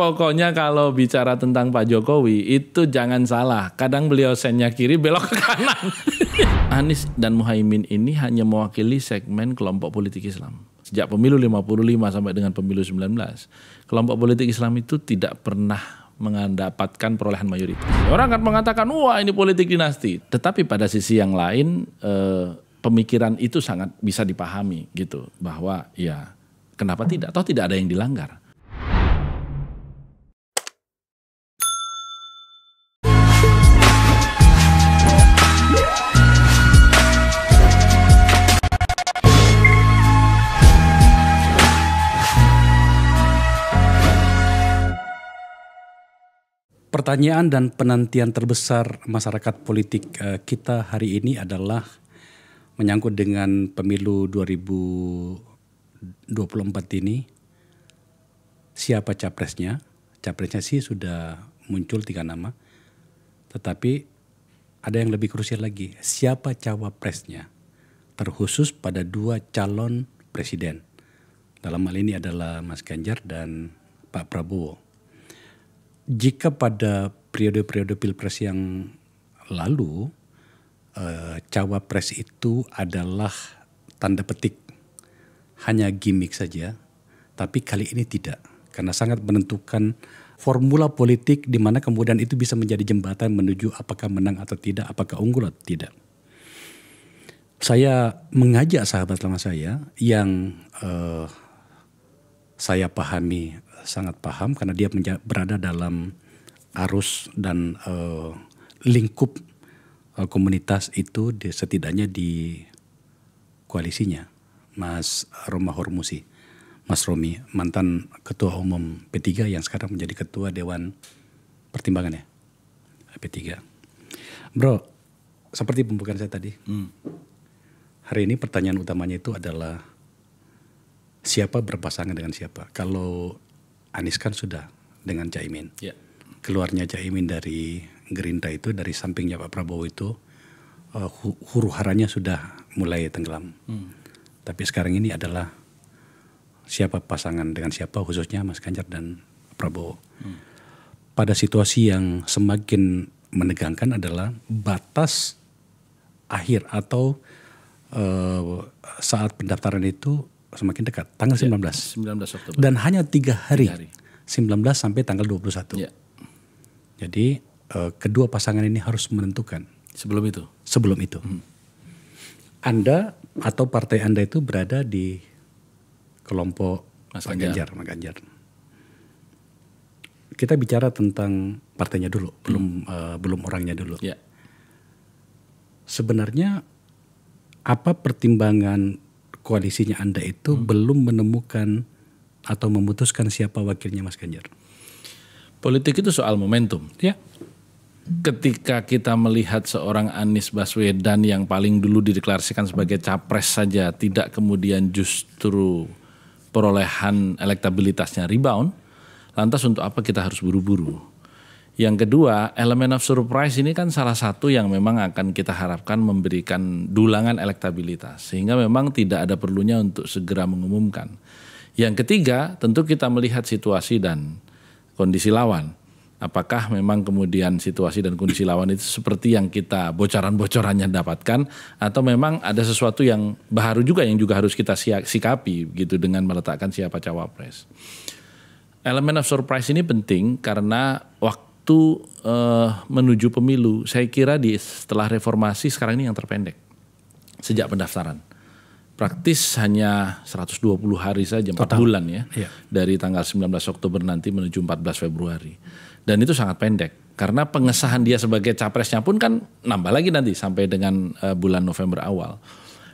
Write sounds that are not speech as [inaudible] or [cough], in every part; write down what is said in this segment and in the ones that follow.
pokoknya kalau bicara tentang Pak Jokowi itu jangan salah. Kadang beliau sennya kiri belok ke kanan. [laughs] Anies dan Muhaimin ini hanya mewakili segmen kelompok politik Islam. Sejak pemilu 55 sampai dengan pemilu 19, kelompok politik Islam itu tidak pernah mendapatkan perolehan mayoritas. Orang akan mengatakan, wah ini politik dinasti. Tetapi pada sisi yang lain, eh, pemikiran itu sangat bisa dipahami gitu. Bahwa ya kenapa tidak, atau tidak ada yang dilanggar pertanyaan dan penantian terbesar masyarakat politik eh, kita hari ini adalah menyangkut dengan pemilu 2024 ini. Siapa capresnya? Capresnya sih sudah muncul tiga nama. Tetapi ada yang lebih krusial lagi, siapa cawapresnya? Terkhusus pada dua calon presiden. Dalam hal ini adalah Mas Ganjar dan Pak Prabowo jika pada periode-periode pilpres yang lalu uh, cawapres itu adalah tanda petik hanya gimmick saja, tapi kali ini tidak karena sangat menentukan formula politik di mana kemudian itu bisa menjadi jembatan menuju apakah menang atau tidak, apakah unggul atau tidak. Saya mengajak sahabat lama saya yang uh, saya pahami sangat paham karena dia berada dalam arus dan uh, lingkup uh, komunitas itu di, setidaknya di koalisinya Mas Roma Hormusi Mas Romi, mantan ketua umum P3 yang sekarang menjadi ketua Dewan Pertimbangan ya. P3. Bro, seperti pembukaan saya tadi. Hmm. Hari ini pertanyaan utamanya itu adalah siapa berpasangan dengan siapa. Kalau Anies kan sudah dengan Caimin. Yeah. Keluarnya Caimin dari Gerindra itu dari sampingnya Pak Prabowo itu uh, huru haranya sudah mulai tenggelam. Hmm. Tapi sekarang ini adalah siapa pasangan dengan siapa khususnya Mas Ganjar dan Prabowo. Hmm. Pada situasi yang semakin menegangkan adalah batas akhir atau uh, saat pendaftaran itu semakin dekat tanggal ya, 19 19 Oktober dan hanya tiga hari, hari 19 sampai tanggal 21 ya. jadi uh, kedua pasangan ini harus menentukan sebelum itu sebelum itu hmm. Anda atau partai Anda itu berada di kelompok Mas Pak Ganjar, Mas Ganjar. Kita bicara tentang partainya dulu, hmm. belum uh, belum orangnya dulu. Ya. Sebenarnya apa pertimbangan koalisinya Anda itu hmm. belum menemukan atau memutuskan siapa wakilnya Mas Ganjar? Politik itu soal momentum. Ya. Ketika kita melihat seorang Anies Baswedan yang paling dulu dideklarasikan sebagai capres saja tidak kemudian justru perolehan elektabilitasnya rebound, lantas untuk apa kita harus buru-buru? Yang kedua, elemen of surprise ini kan salah satu yang memang akan kita harapkan memberikan dulangan elektabilitas. Sehingga memang tidak ada perlunya untuk segera mengumumkan. Yang ketiga, tentu kita melihat situasi dan kondisi lawan. Apakah memang kemudian situasi dan kondisi lawan itu seperti yang kita bocoran-bocorannya dapatkan atau memang ada sesuatu yang baru juga yang juga harus kita sikapi gitu dengan meletakkan siapa cawapres. Elemen of surprise ini penting karena waktu waktu uh, eh, menuju pemilu saya kira di setelah reformasi sekarang ini yang terpendek sejak pendaftaran praktis hanya 120 hari saja Total. 4 bulan ya ya. dari tanggal 19 Oktober nanti menuju 14 Februari dan itu sangat pendek karena pengesahan dia sebagai capresnya pun kan nambah lagi nanti sampai dengan uh, bulan November awal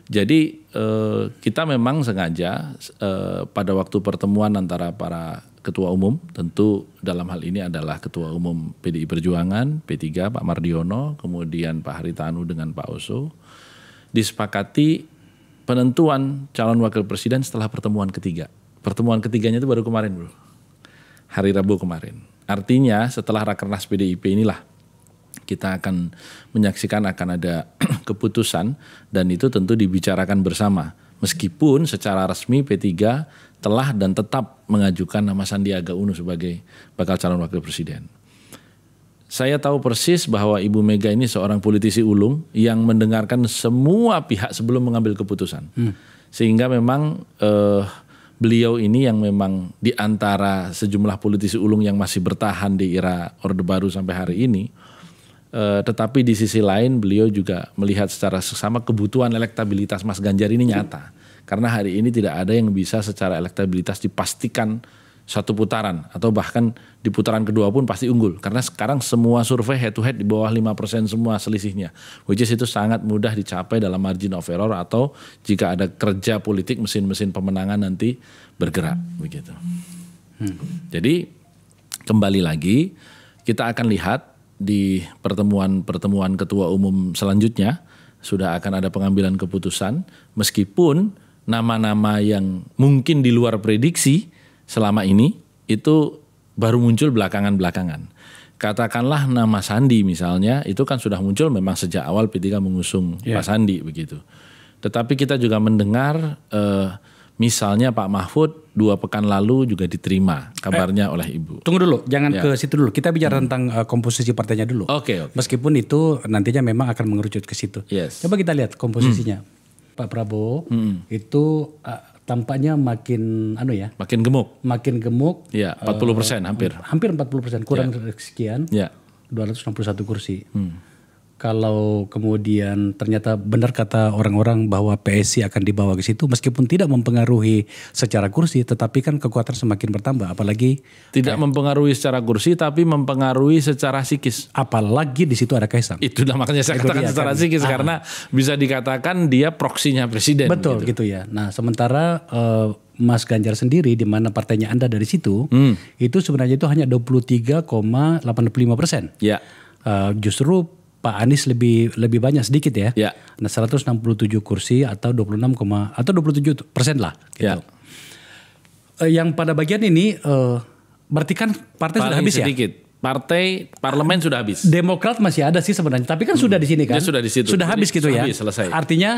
jadi uh, kita memang sengaja uh, pada waktu pertemuan antara para ketua umum tentu dalam hal ini adalah ketua umum PDI Perjuangan P3 Pak Mardiono kemudian Pak Haritanu dengan Pak Oso disepakati penentuan calon wakil presiden setelah pertemuan ketiga pertemuan ketiganya itu baru kemarin bro hari Rabu kemarin artinya setelah rakernas PDIP inilah kita akan menyaksikan akan ada [clears throat] keputusan dan itu tentu dibicarakan bersama meskipun secara resmi P3 telah dan tetap mengajukan nama Sandiaga Uno sebagai bakal calon wakil presiden. Saya tahu persis bahwa Ibu Mega ini seorang politisi ulung yang mendengarkan semua pihak sebelum mengambil keputusan. Hmm. Sehingga memang eh, beliau ini yang memang di antara sejumlah politisi ulung yang masih bertahan di era Orde Baru sampai hari ini, Eh, tetapi di sisi lain beliau juga melihat secara sesama kebutuhan elektabilitas Mas Ganjar ini nyata. Karena hari ini tidak ada yang bisa secara elektabilitas dipastikan satu putaran atau bahkan di putaran kedua pun pasti unggul karena sekarang semua survei head to head di bawah 5% semua selisihnya which is itu sangat mudah dicapai dalam margin of error atau jika ada kerja politik mesin-mesin pemenangan nanti bergerak begitu. Hmm. Jadi kembali lagi kita akan lihat di pertemuan-pertemuan ketua umum selanjutnya sudah akan ada pengambilan keputusan meskipun nama-nama yang mungkin di luar prediksi selama ini itu baru muncul belakangan-belakangan. Katakanlah nama Sandi misalnya itu kan sudah muncul memang sejak awal P3 mengusung yeah. Pak Sandi begitu. Tetapi kita juga mendengar eh, misalnya Pak Mahfud dua pekan lalu juga diterima kabarnya eh, oleh Ibu. Tunggu dulu, jangan ya. ke situ dulu. Kita bicara hmm. tentang uh, komposisi partainya dulu. Oke. Okay, okay. Meskipun itu nantinya memang akan mengerucut ke situ. Yes. Coba kita lihat komposisinya. Hmm. Pak Prabowo hmm. itu uh, tampaknya makin anu ya makin gemuk makin gemuk ya 40 eh, persen uh, hampir hampir 40 persen kurang ya. sekian ya 261 kursi hmm kalau kemudian ternyata benar kata orang-orang bahwa PSI akan dibawa ke situ meskipun tidak mempengaruhi secara kursi tetapi kan kekuatan semakin bertambah apalagi tidak kayak, mempengaruhi secara kursi tapi mempengaruhi secara psikis apalagi di situ ada Kaisang itu makanya saya katakan secara kan? psikis ah. karena bisa dikatakan dia proksinya presiden betul gitu, gitu ya nah sementara uh, Mas Ganjar sendiri di mana partainya Anda dari situ hmm. itu sebenarnya itu hanya 23,85 persen ya uh, justru Pak Anies lebih lebih banyak sedikit ya. ya. Nah 167 kursi atau 26, atau 27 persen lah. Gitu. Ya. Uh, yang pada bagian ini uh, berarti kan partai Paling sudah habis ya? sedikit. ya. Partai parlemen sudah habis. Demokrat masih ada sih sebenarnya, tapi kan hmm. sudah di sini hmm. kan. Dia sudah di situ. Sudah Jadi habis gitu ya? sudah ya. Habis, selesai. Artinya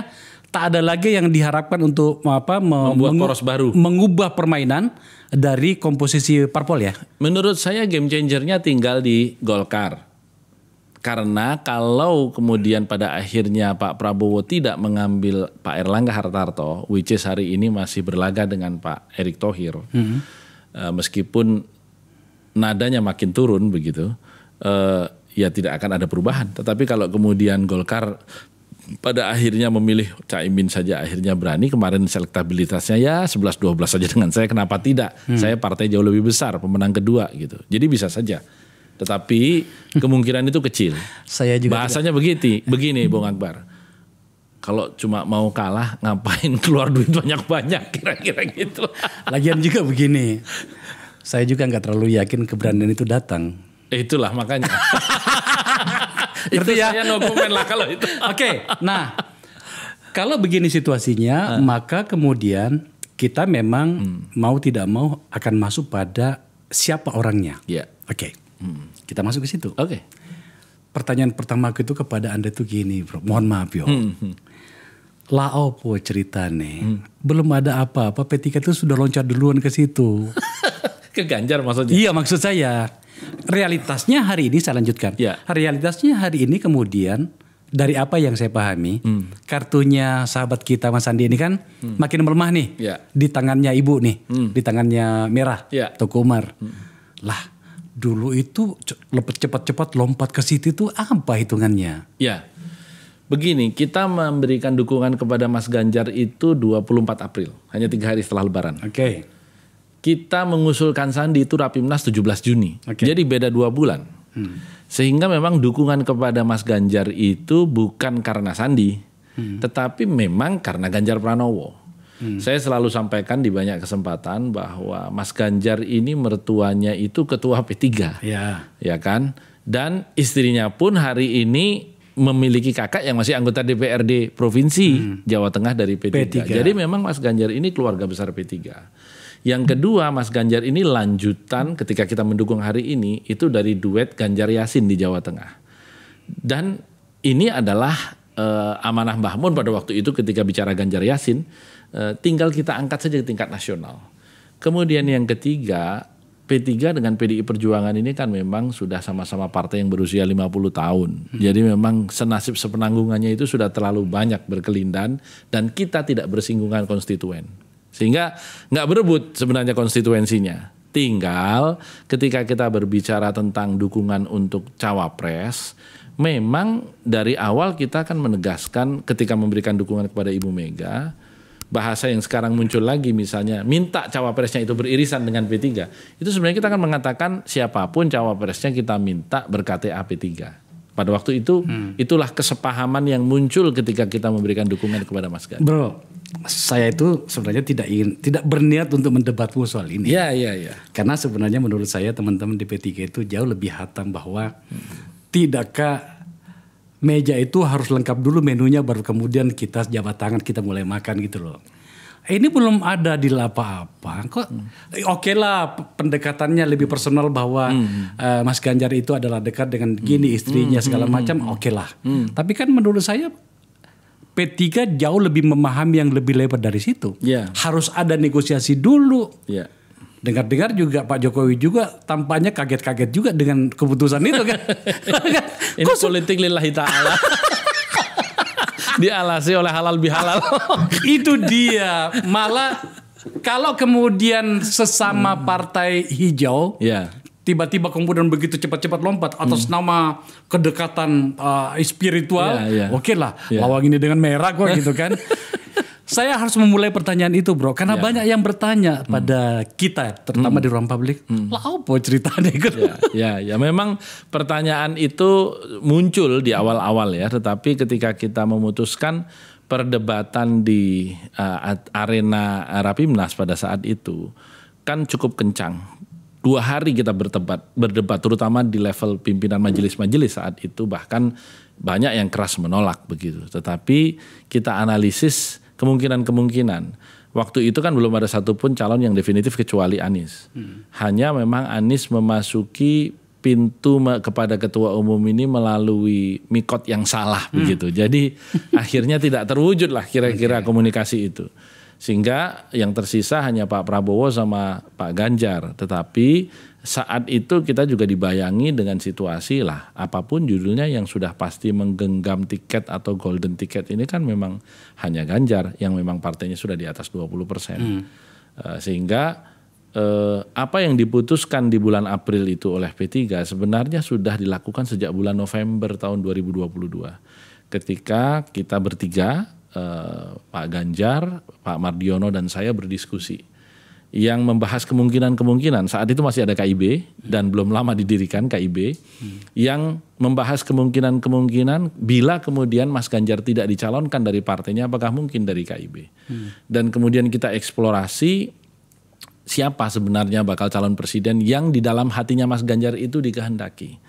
tak ada lagi yang diharapkan untuk apa membuat mengu poros baru, mengubah permainan dari komposisi parpol ya. Menurut saya game changernya tinggal di Golkar. Karena kalau kemudian pada akhirnya Pak Prabowo tidak mengambil Pak Erlangga Hartarto, which is hari ini masih berlaga dengan Pak Erick Thohir, hmm. uh, meskipun nadanya makin turun begitu, uh, ya tidak akan ada perubahan. Tetapi kalau kemudian Golkar pada akhirnya memilih Caimin saja akhirnya berani kemarin selektabilitasnya ya 11 12 saja dengan saya kenapa tidak hmm. saya partai jauh lebih besar pemenang kedua gitu jadi bisa saja tetapi kemungkinan itu kecil. [laughs] Saya juga bahasanya juga. begitu, begini Bung Akbar. Kalau cuma mau kalah ngapain [laughs] keluar duit banyak-banyak [laughs] kira-kira gitu. Lagian juga begini. Saya juga nggak terlalu yakin keberanian itu datang. Itulah makanya. itu ya? saya no lah kalau itu. Oke, okay, nah kalau begini situasinya, hmm. maka kemudian kita memang hmm. mau tidak mau akan masuk pada siapa orangnya. Yeah. Oke. Okay. Hmm. Kita masuk ke situ. Oke. Okay. Pertanyaan pertama aku itu kepada Anda tuh gini, Bro. Mohon maaf, yo. Hmm. hmm. Lah opo ceritane? Hmm. Belum ada apa-apa, P3 itu sudah loncat duluan ke situ. [laughs] ke Ganjar maksudnya. Iya, maksud saya. Realitasnya hari ini saya lanjutkan. Ya. Realitasnya hari ini kemudian dari apa yang saya pahami, hmm. kartunya sahabat kita Mas Andi ini kan hmm. makin melemah nih. Ya. Di tangannya ibu nih, hmm. di tangannya merah, ya. Toko Umar. Hmm. Lah, dulu itu cepat-cepat lompat ke situ itu apa hitungannya? Ya, begini kita memberikan dukungan kepada Mas Ganjar itu 24 April, hanya tiga hari setelah Lebaran. Oke. Okay. Kita mengusulkan Sandi itu Rapimnas 17 Juni, okay. jadi beda dua bulan. Hmm. Sehingga memang dukungan kepada Mas Ganjar itu bukan karena Sandi, hmm. tetapi memang karena Ganjar Pranowo. Hmm. Saya selalu sampaikan di banyak kesempatan bahwa Mas Ganjar ini mertuanya itu ketua P3. Ya. Ya kan? Dan istrinya pun hari ini memiliki kakak yang masih anggota DPRD provinsi hmm. Jawa Tengah dari P3. P3. Jadi memang Mas Ganjar ini keluarga besar P3. Yang kedua, Mas Ganjar ini lanjutan ketika kita mendukung hari ini itu dari duet Ganjar Yasin di Jawa Tengah. Dan ini adalah eh, amanah Mbah Mun pada waktu itu ketika bicara Ganjar Yasin Eh, tinggal kita angkat saja ke tingkat nasional. Kemudian yang ketiga, P3 dengan PDI Perjuangan ini kan memang sudah sama-sama partai yang berusia 50 tahun. Hmm. Jadi memang senasib sepenanggungannya itu sudah terlalu banyak berkelindan dan kita tidak bersinggungan konstituen. Sehingga nggak berebut sebenarnya konstituensinya. Tinggal ketika kita berbicara tentang dukungan untuk cawapres, memang dari awal kita akan menegaskan ketika memberikan dukungan kepada Ibu Mega, bahasa yang sekarang muncul lagi misalnya minta cawapresnya itu beririsan dengan P3 itu sebenarnya kita akan mengatakan siapapun cawapresnya kita minta berKTA P3 pada waktu itu hmm. itulah kesepahaman yang muncul ketika kita memberikan dukungan kepada Mas Ganjar Bro saya itu sebenarnya tidak ingin tidak berniat untuk mendebatmu soal ini ya ya ya karena sebenarnya menurut saya teman-teman di P3 itu jauh lebih hatam bahwa hmm. tidakkah meja itu harus lengkap dulu menunya baru kemudian kita jabat tangan kita mulai makan gitu loh. Ini belum ada di apa-apa kok. Hmm. Oke okay lah pendekatannya lebih hmm. personal bahwa hmm. uh, Mas Ganjar itu adalah dekat dengan hmm. gini istrinya hmm. segala macam. Oke okay lah. Hmm. Tapi kan menurut saya P3 jauh lebih memahami yang lebih lebar dari situ. Yeah. Harus ada negosiasi dulu. Yeah dengar-dengar juga Pak Jokowi juga tampaknya kaget-kaget juga dengan keputusan itu kan. [laughs] kan? Ini politik lillahi ta'ala. [laughs] Dialasi oleh halal bihalal. [laughs] itu dia. Malah kalau kemudian sesama hmm. partai hijau yeah tiba-tiba kemudian begitu cepat-cepat lompat atas hmm. nama kedekatan uh, spiritual, yeah, yeah. oke okay lah, yeah. lawang ini dengan merah kok gitu kan saya harus memulai pertanyaan itu bro karena yeah. banyak yang bertanya hmm. pada kita terutama hmm. di ruang publik hmm. lah apa ceritanya gitu ya, ya ya memang pertanyaan itu muncul di awal-awal ya tetapi ketika kita memutuskan perdebatan di uh, arena Rapimnas pada saat itu kan cukup kencang dua hari kita berdebat, berdebat terutama di level pimpinan majelis-majelis saat itu bahkan banyak yang keras menolak begitu. Tetapi kita analisis kemungkinan-kemungkinan. Waktu itu kan belum ada satupun calon yang definitif kecuali Anies. Hmm. Hanya memang Anies memasuki pintu kepada ketua umum ini melalui mikot yang salah hmm. begitu. Jadi [laughs] akhirnya tidak terwujud lah kira-kira okay. komunikasi itu. Sehingga yang tersisa hanya Pak Prabowo sama Pak Ganjar. Tetapi saat itu kita juga dibayangi dengan situasi lah apapun judulnya yang sudah pasti menggenggam tiket atau golden tiket ini kan memang hanya Ganjar yang memang partainya sudah di atas 20 persen hmm. Eh, sehingga eh, apa yang diputuskan di bulan April itu oleh P3 sebenarnya sudah dilakukan sejak bulan November tahun 2022 ketika kita bertiga eh, Pak Ganjar, Pak Mardiono dan saya berdiskusi yang membahas kemungkinan-kemungkinan saat itu masih ada KIB dan belum lama didirikan KIB hmm. yang membahas kemungkinan-kemungkinan bila kemudian Mas Ganjar tidak dicalonkan dari partainya apakah mungkin dari KIB hmm. dan kemudian kita eksplorasi siapa sebenarnya bakal calon presiden yang di dalam hatinya Mas Ganjar itu dikehendaki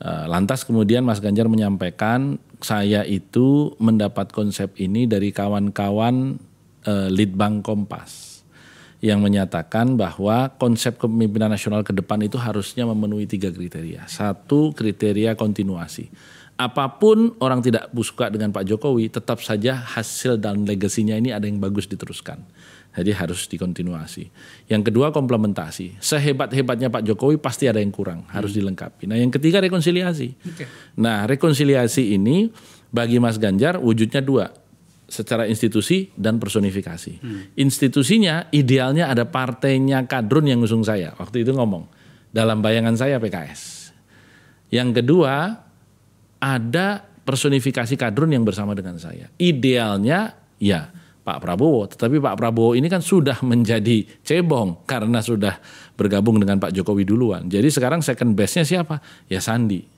eh, lantas kemudian Mas Ganjar menyampaikan saya itu mendapat konsep ini dari kawan-kawan eh, Litbang Kompas yang menyatakan bahwa konsep kepemimpinan nasional ke depan itu harusnya memenuhi tiga kriteria. Satu kriteria kontinuasi. Apapun orang tidak suka dengan Pak Jokowi, tetap saja hasil dan legasinya ini ada yang bagus diteruskan. Jadi harus dikontinuasi. Yang kedua komplementasi. Sehebat-hebatnya Pak Jokowi pasti ada yang kurang, harus hmm. dilengkapi. Nah yang ketiga rekonsiliasi. Okay. Nah rekonsiliasi ini bagi Mas Ganjar wujudnya dua secara institusi dan personifikasi. Hmm. Institusinya idealnya ada partainya kadrun yang ngusung saya. Waktu itu ngomong dalam bayangan saya PKS. Yang kedua ada personifikasi kadrun yang bersama dengan saya. Idealnya ya Pak Prabowo, tetapi Pak Prabowo ini kan sudah menjadi cebong karena sudah bergabung dengan Pak Jokowi duluan. Jadi sekarang second base nya siapa? Ya Sandi.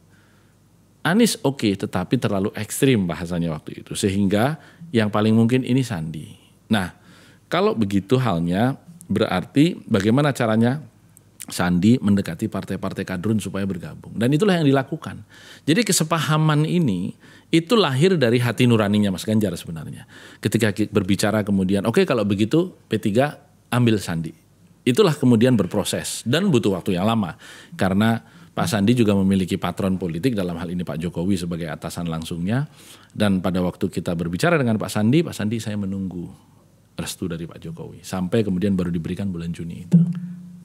Anies oke, okay, tetapi terlalu ekstrim bahasanya waktu itu. Sehingga yang paling mungkin ini Sandi. Nah, kalau begitu halnya, berarti bagaimana caranya Sandi mendekati partai-partai kadrun supaya bergabung. Dan itulah yang dilakukan. Jadi kesepahaman ini itu lahir dari hati nuraninya Mas Ganjar sebenarnya. Ketika berbicara kemudian, oke okay, kalau begitu P3 ambil Sandi. Itulah kemudian berproses dan butuh waktu yang lama. Karena Pak Sandi juga memiliki patron politik dalam hal ini Pak Jokowi sebagai atasan langsungnya. Dan pada waktu kita berbicara dengan Pak Sandi, Pak Sandi saya menunggu restu dari Pak Jokowi. Sampai kemudian baru diberikan bulan Juni itu.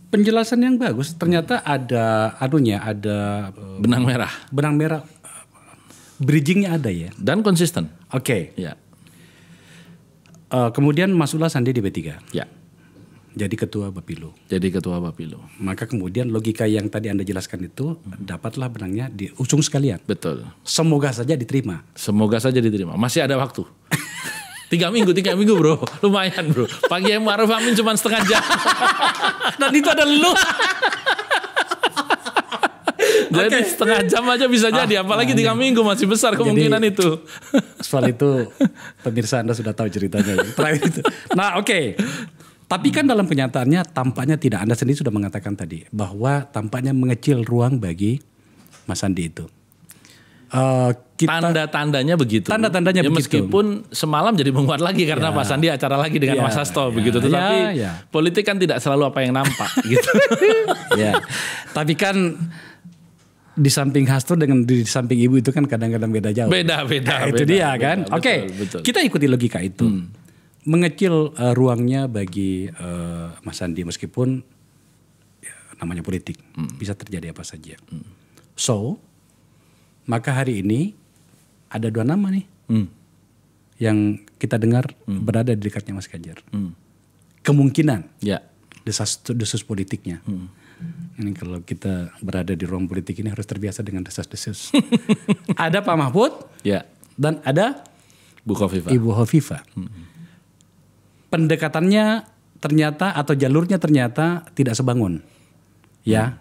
Penjelasan yang bagus. Ternyata ada adunya ada eh, benang merah. Benang merah. Eh, bridgingnya ada ya. Dan konsisten. Oke. Okay. Ya. Uh, kemudian masuklah Sandi di B3. Ya jadi ketua Bapilu. Jadi ketua Bapilu. Maka kemudian logika yang tadi Anda jelaskan itu hmm. dapatlah benangnya di ujung sekalian. Betul. Semoga saja diterima. Semoga saja diterima. Masih ada waktu. [laughs] tiga minggu, tiga minggu bro. Lumayan bro. Pagi yang Maruf Amin cuma setengah jam. [laughs] Dan itu ada lu. [laughs] Jadi okay. setengah jam aja bisa ah, jadi, apalagi tiga nah, nah. minggu masih besar kemungkinan jadi, itu. Soal itu pemirsa Anda sudah tahu ceritanya. Terakhir itu. Nah oke, okay. Tapi kan dalam kenyataannya tampaknya tidak. Anda sendiri sudah mengatakan tadi bahwa tampaknya mengecil ruang bagi Mas Sandi itu. Uh, kita, tanda-tandanya begitu. Tanda-tandanya ya, begitu. Meskipun semalam jadi menguat lagi karena ya. Mas Sandi acara lagi dengan ya, Mas Hasto ya, begitu. Tetapi ya, ya. politik kan tidak selalu apa yang nampak [laughs] gitu. ya. Tapi kan di samping Hasto dengan di samping ibu itu kan kadang-kadang beda jauh. Beda, beda. Nah, beda dia kan? beda, kan. Oke, okay. kita ikuti logika itu. Hmm mengecil uh, ruangnya bagi uh, Mas Sandi meskipun ya, namanya politik hmm. bisa terjadi apa saja. Hmm. So maka hari ini ada dua nama nih hmm. yang kita dengar hmm. berada di dekatnya Mas Ganjar. Hmm. Kemungkinan ya. desas desus politiknya. Hmm. Ini kalau kita berada di ruang politik ini harus terbiasa dengan desas-desus. [laughs] ada Pak Mahfud, ya. dan ada Bu Hovifa. Ibu Hovifa. Hmm pendekatannya ternyata atau jalurnya ternyata tidak sebangun. Ya. Hmm.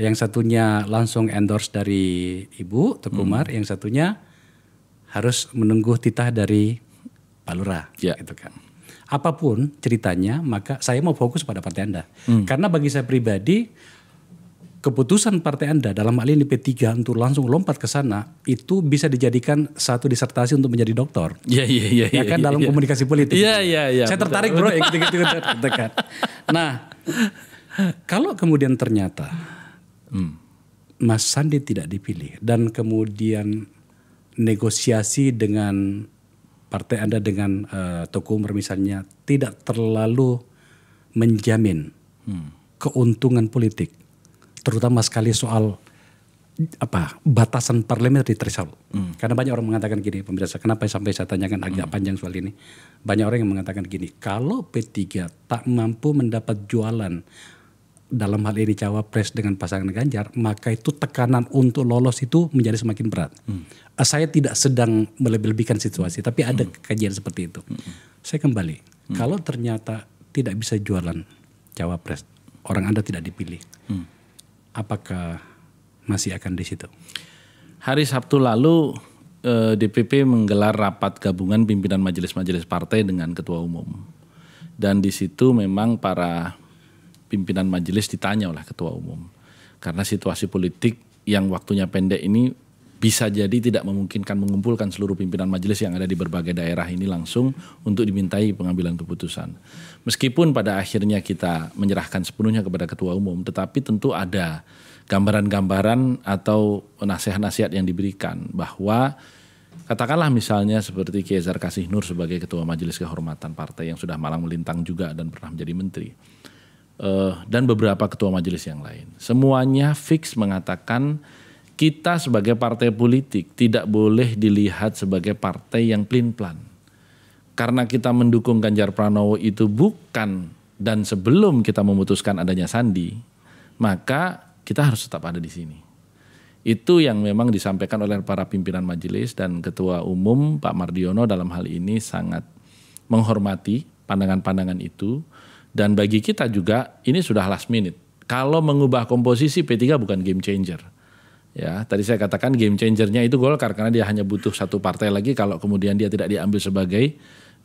Yang satunya langsung endorse dari Ibu Tekumar, hmm. yang satunya harus menunggu titah dari Pak Lurah ya. gitu kan. Apapun ceritanya, maka saya mau fokus pada partai Anda. Hmm. Karena bagi saya pribadi keputusan partai Anda dalam hal ini P3 untuk langsung lompat ke sana itu bisa dijadikan satu disertasi untuk menjadi doktor. Iya iya iya. Ya iya, kan iya, dalam iya. komunikasi politik. Iya iya iya. Saya tertarik bro ikut dekat. Gitu, gitu nah, kalau kemudian ternyata hmm. Mas Sandi tidak dipilih dan kemudian negosiasi dengan partai Anda dengan uh, tokoh misalnya tidak terlalu menjamin hmm. keuntungan politik terutama sekali soal apa batasan parlemen di threshold. Hmm. Karena banyak orang mengatakan gini, pemirsa, kenapa sampai saya tanyakan agak hmm. panjang soal ini? Banyak orang yang mengatakan gini, kalau P3 tak mampu mendapat jualan dalam hal ini cawapres dengan pasangan Ganjar, maka itu tekanan untuk lolos itu menjadi semakin berat. Hmm. Saya tidak sedang melebih-lebihkan situasi, tapi ada hmm. kajian seperti itu. Hmm. Saya kembali, hmm. kalau ternyata tidak bisa jualan cawapres, orang Anda tidak dipilih. Hmm apakah masih akan di situ? Hari Sabtu lalu eh, DPP menggelar rapat gabungan pimpinan majelis-majelis partai dengan ketua umum. Dan di situ memang para pimpinan majelis ditanya oleh ketua umum. Karena situasi politik yang waktunya pendek ini bisa jadi tidak memungkinkan mengumpulkan seluruh pimpinan majelis yang ada di berbagai daerah ini langsung untuk dimintai pengambilan keputusan. Meskipun pada akhirnya kita menyerahkan sepenuhnya kepada ketua umum, tetapi tentu ada gambaran-gambaran atau nasihat-nasihat yang diberikan bahwa katakanlah misalnya seperti Kiezar Kasih Nur sebagai ketua majelis kehormatan partai yang sudah malang melintang juga dan pernah menjadi menteri. Eh, dan beberapa ketua majelis yang lain. Semuanya fix mengatakan kita sebagai partai politik tidak boleh dilihat sebagai partai yang plin-plan. Karena kita mendukung Ganjar Pranowo itu bukan dan sebelum kita memutuskan adanya Sandi, maka kita harus tetap ada di sini. Itu yang memang disampaikan oleh para pimpinan majelis dan ketua umum Pak Mardiono dalam hal ini sangat menghormati pandangan-pandangan itu dan bagi kita juga ini sudah last minute. Kalau mengubah komposisi P3 bukan game changer Ya, tadi saya katakan game changernya itu Golkar karena dia hanya butuh satu partai lagi kalau kemudian dia tidak diambil sebagai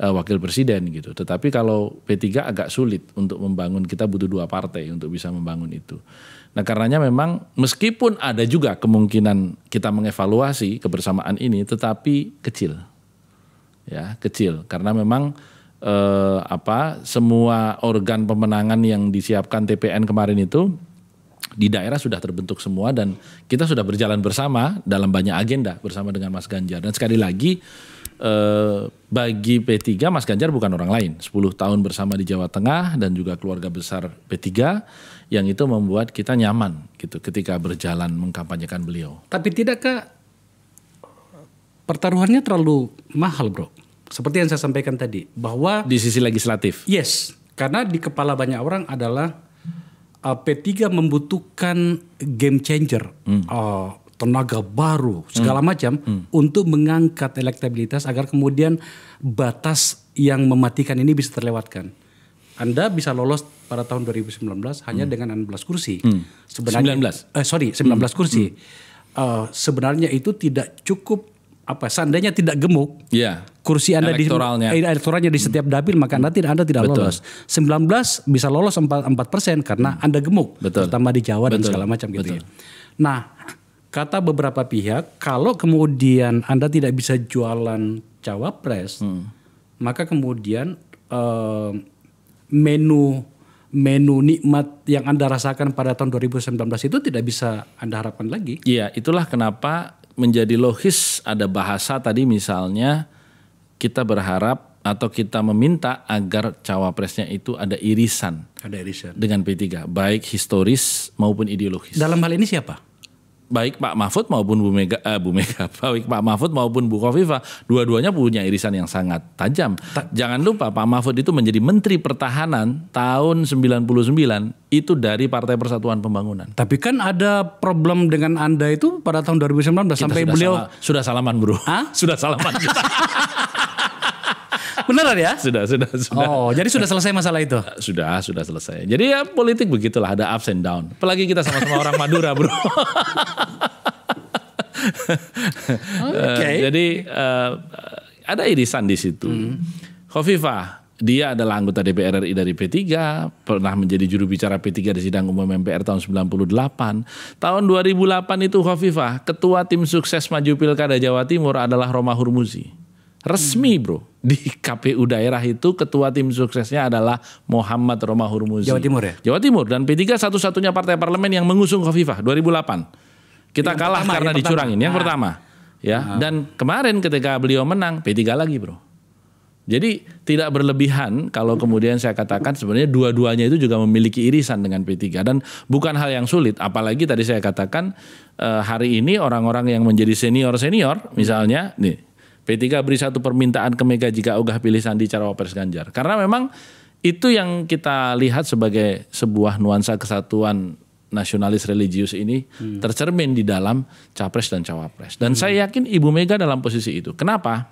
uh, wakil presiden gitu. Tetapi kalau P3 agak sulit untuk membangun, kita butuh dua partai untuk bisa membangun itu. Nah, karenanya memang meskipun ada juga kemungkinan kita mengevaluasi kebersamaan ini tetapi kecil. Ya, kecil karena memang eh, apa semua organ pemenangan yang disiapkan TPN kemarin itu di daerah sudah terbentuk semua dan kita sudah berjalan bersama dalam banyak agenda bersama dengan Mas Ganjar dan sekali lagi eh, bagi P3 Mas Ganjar bukan orang lain 10 tahun bersama di Jawa Tengah dan juga keluarga besar P3 yang itu membuat kita nyaman gitu ketika berjalan mengkampanyekan beliau tapi tidakkah pertaruhannya terlalu mahal bro seperti yang saya sampaikan tadi bahwa di sisi legislatif yes karena di kepala banyak orang adalah Eh, P3 membutuhkan game changer, hmm. uh, tenaga baru, hmm. segala hmm. macam hmm. untuk mengangkat elektabilitas agar kemudian batas yang mematikan ini bisa terlewatkan. Anda bisa lolos pada tahun 2019 hanya hmm. dengan 16 kursi. Hmm. Sebenarnya 19. Eh sorry, 19 hmm. kursi. Hmm. Uh, sebenarnya itu tidak cukup apa seandainya tidak gemuk yeah. kursi anda elektoralnya. di eh, elektoralnya di setiap dapil maka anda tidak anda tidak Betul. lolos 19 bisa lolos 4 persen karena anda gemuk Betul. terutama di Jawa Betul. dan segala macam gitu ya. Betul. ya nah kata beberapa pihak kalau kemudian anda tidak bisa jualan cawapres hmm. maka kemudian uh, menu menu nikmat yang Anda rasakan pada tahun 2019 itu tidak bisa Anda harapkan lagi. Iya, itulah kenapa menjadi logis ada bahasa tadi misalnya kita berharap atau kita meminta agar cawapresnya itu ada irisan. Ada irisan. Dengan P3, baik historis maupun ideologis. Dalam hal ini siapa? baik Pak Mahfud maupun Bu Mega, eh, Bu Mega, [laughs] baik Pak Mahfud maupun Bu Kofifa, dua-duanya punya irisan yang sangat tajam. Ta Jangan lupa Pak Mahfud itu menjadi Menteri Pertahanan tahun 99 itu dari Partai Persatuan Pembangunan. Tapi kan ada problem dengan Anda itu pada tahun 2019 kita sampai sudah beliau sudah salaman, Bro. Hah? [laughs] Sudah salaman [laughs] Beneran ya? Sudah, sudah, sudah. Oh, jadi sudah selesai masalah itu? [laughs] Sudah, sudah selesai. Jadi ya politik begitulah ada ups and down. Apalagi kita sama-sama orang [laughs] Madura, Bro. [laughs] okay. uh, eh, jadi uh, ada irisan di situ. Hmm. Khofifah dia adalah anggota DPR RI dari P3, pernah menjadi juru bicara P3 di sidang umum MPR tahun 98. Tahun 2008 itu Khofifah, ketua tim sukses maju Pilkada Jawa Timur adalah Roma Hurmuzi resmi bro di KPU daerah itu ketua tim suksesnya adalah Muhammad Roma Hurmuzi. Jawa Timur ya? Jawa Timur dan P3 satu-satunya partai parlemen yang mengusung Kofifah 2008. Kita yang kalah pertama, karena yang dicurangin pertama. yang ah. pertama. Ya, ah. dan kemarin ketika beliau menang P3 lagi, Bro. Jadi tidak berlebihan kalau kemudian saya katakan sebenarnya dua-duanya itu juga memiliki irisan dengan P3 dan bukan hal yang sulit apalagi tadi saya katakan eh, hari ini orang-orang yang menjadi senior-senior misalnya nih P3 beri satu permintaan ke Mega jika ogah pilih Sandi cara wapres Ganjar. Karena memang itu yang kita lihat sebagai sebuah nuansa kesatuan nasionalis religius ini hmm. tercermin di dalam capres dan cawapres. Dan hmm. saya yakin Ibu Mega dalam posisi itu. Kenapa?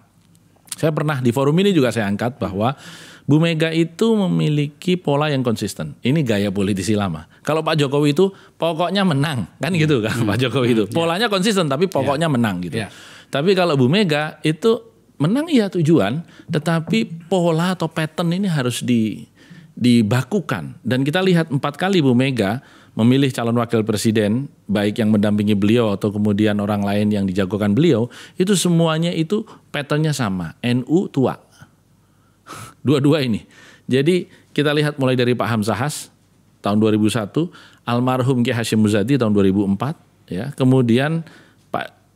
Saya pernah di forum ini juga saya angkat bahwa Bu Mega itu memiliki pola yang konsisten. Ini gaya politisi lama. Kalau Pak Jokowi itu pokoknya menang, kan hmm. gitu kan hmm. Pak Jokowi itu. Hmm. Ya. Polanya konsisten tapi pokoknya yeah. menang gitu. Yeah. Tapi kalau Bu Mega itu menang ya tujuan, tetapi pola atau pattern ini harus di dibakukan. Dan kita lihat empat kali Bu Mega memilih calon wakil presiden, baik yang mendampingi beliau atau kemudian orang lain yang dijagokan beliau, itu semuanya itu patternnya sama, NU tua. [laughs] Dua-dua ini. Jadi kita lihat mulai dari Pak Hamzahas tahun 2001, almarhum Ki Hashim Muzadi tahun 2004, ya. Kemudian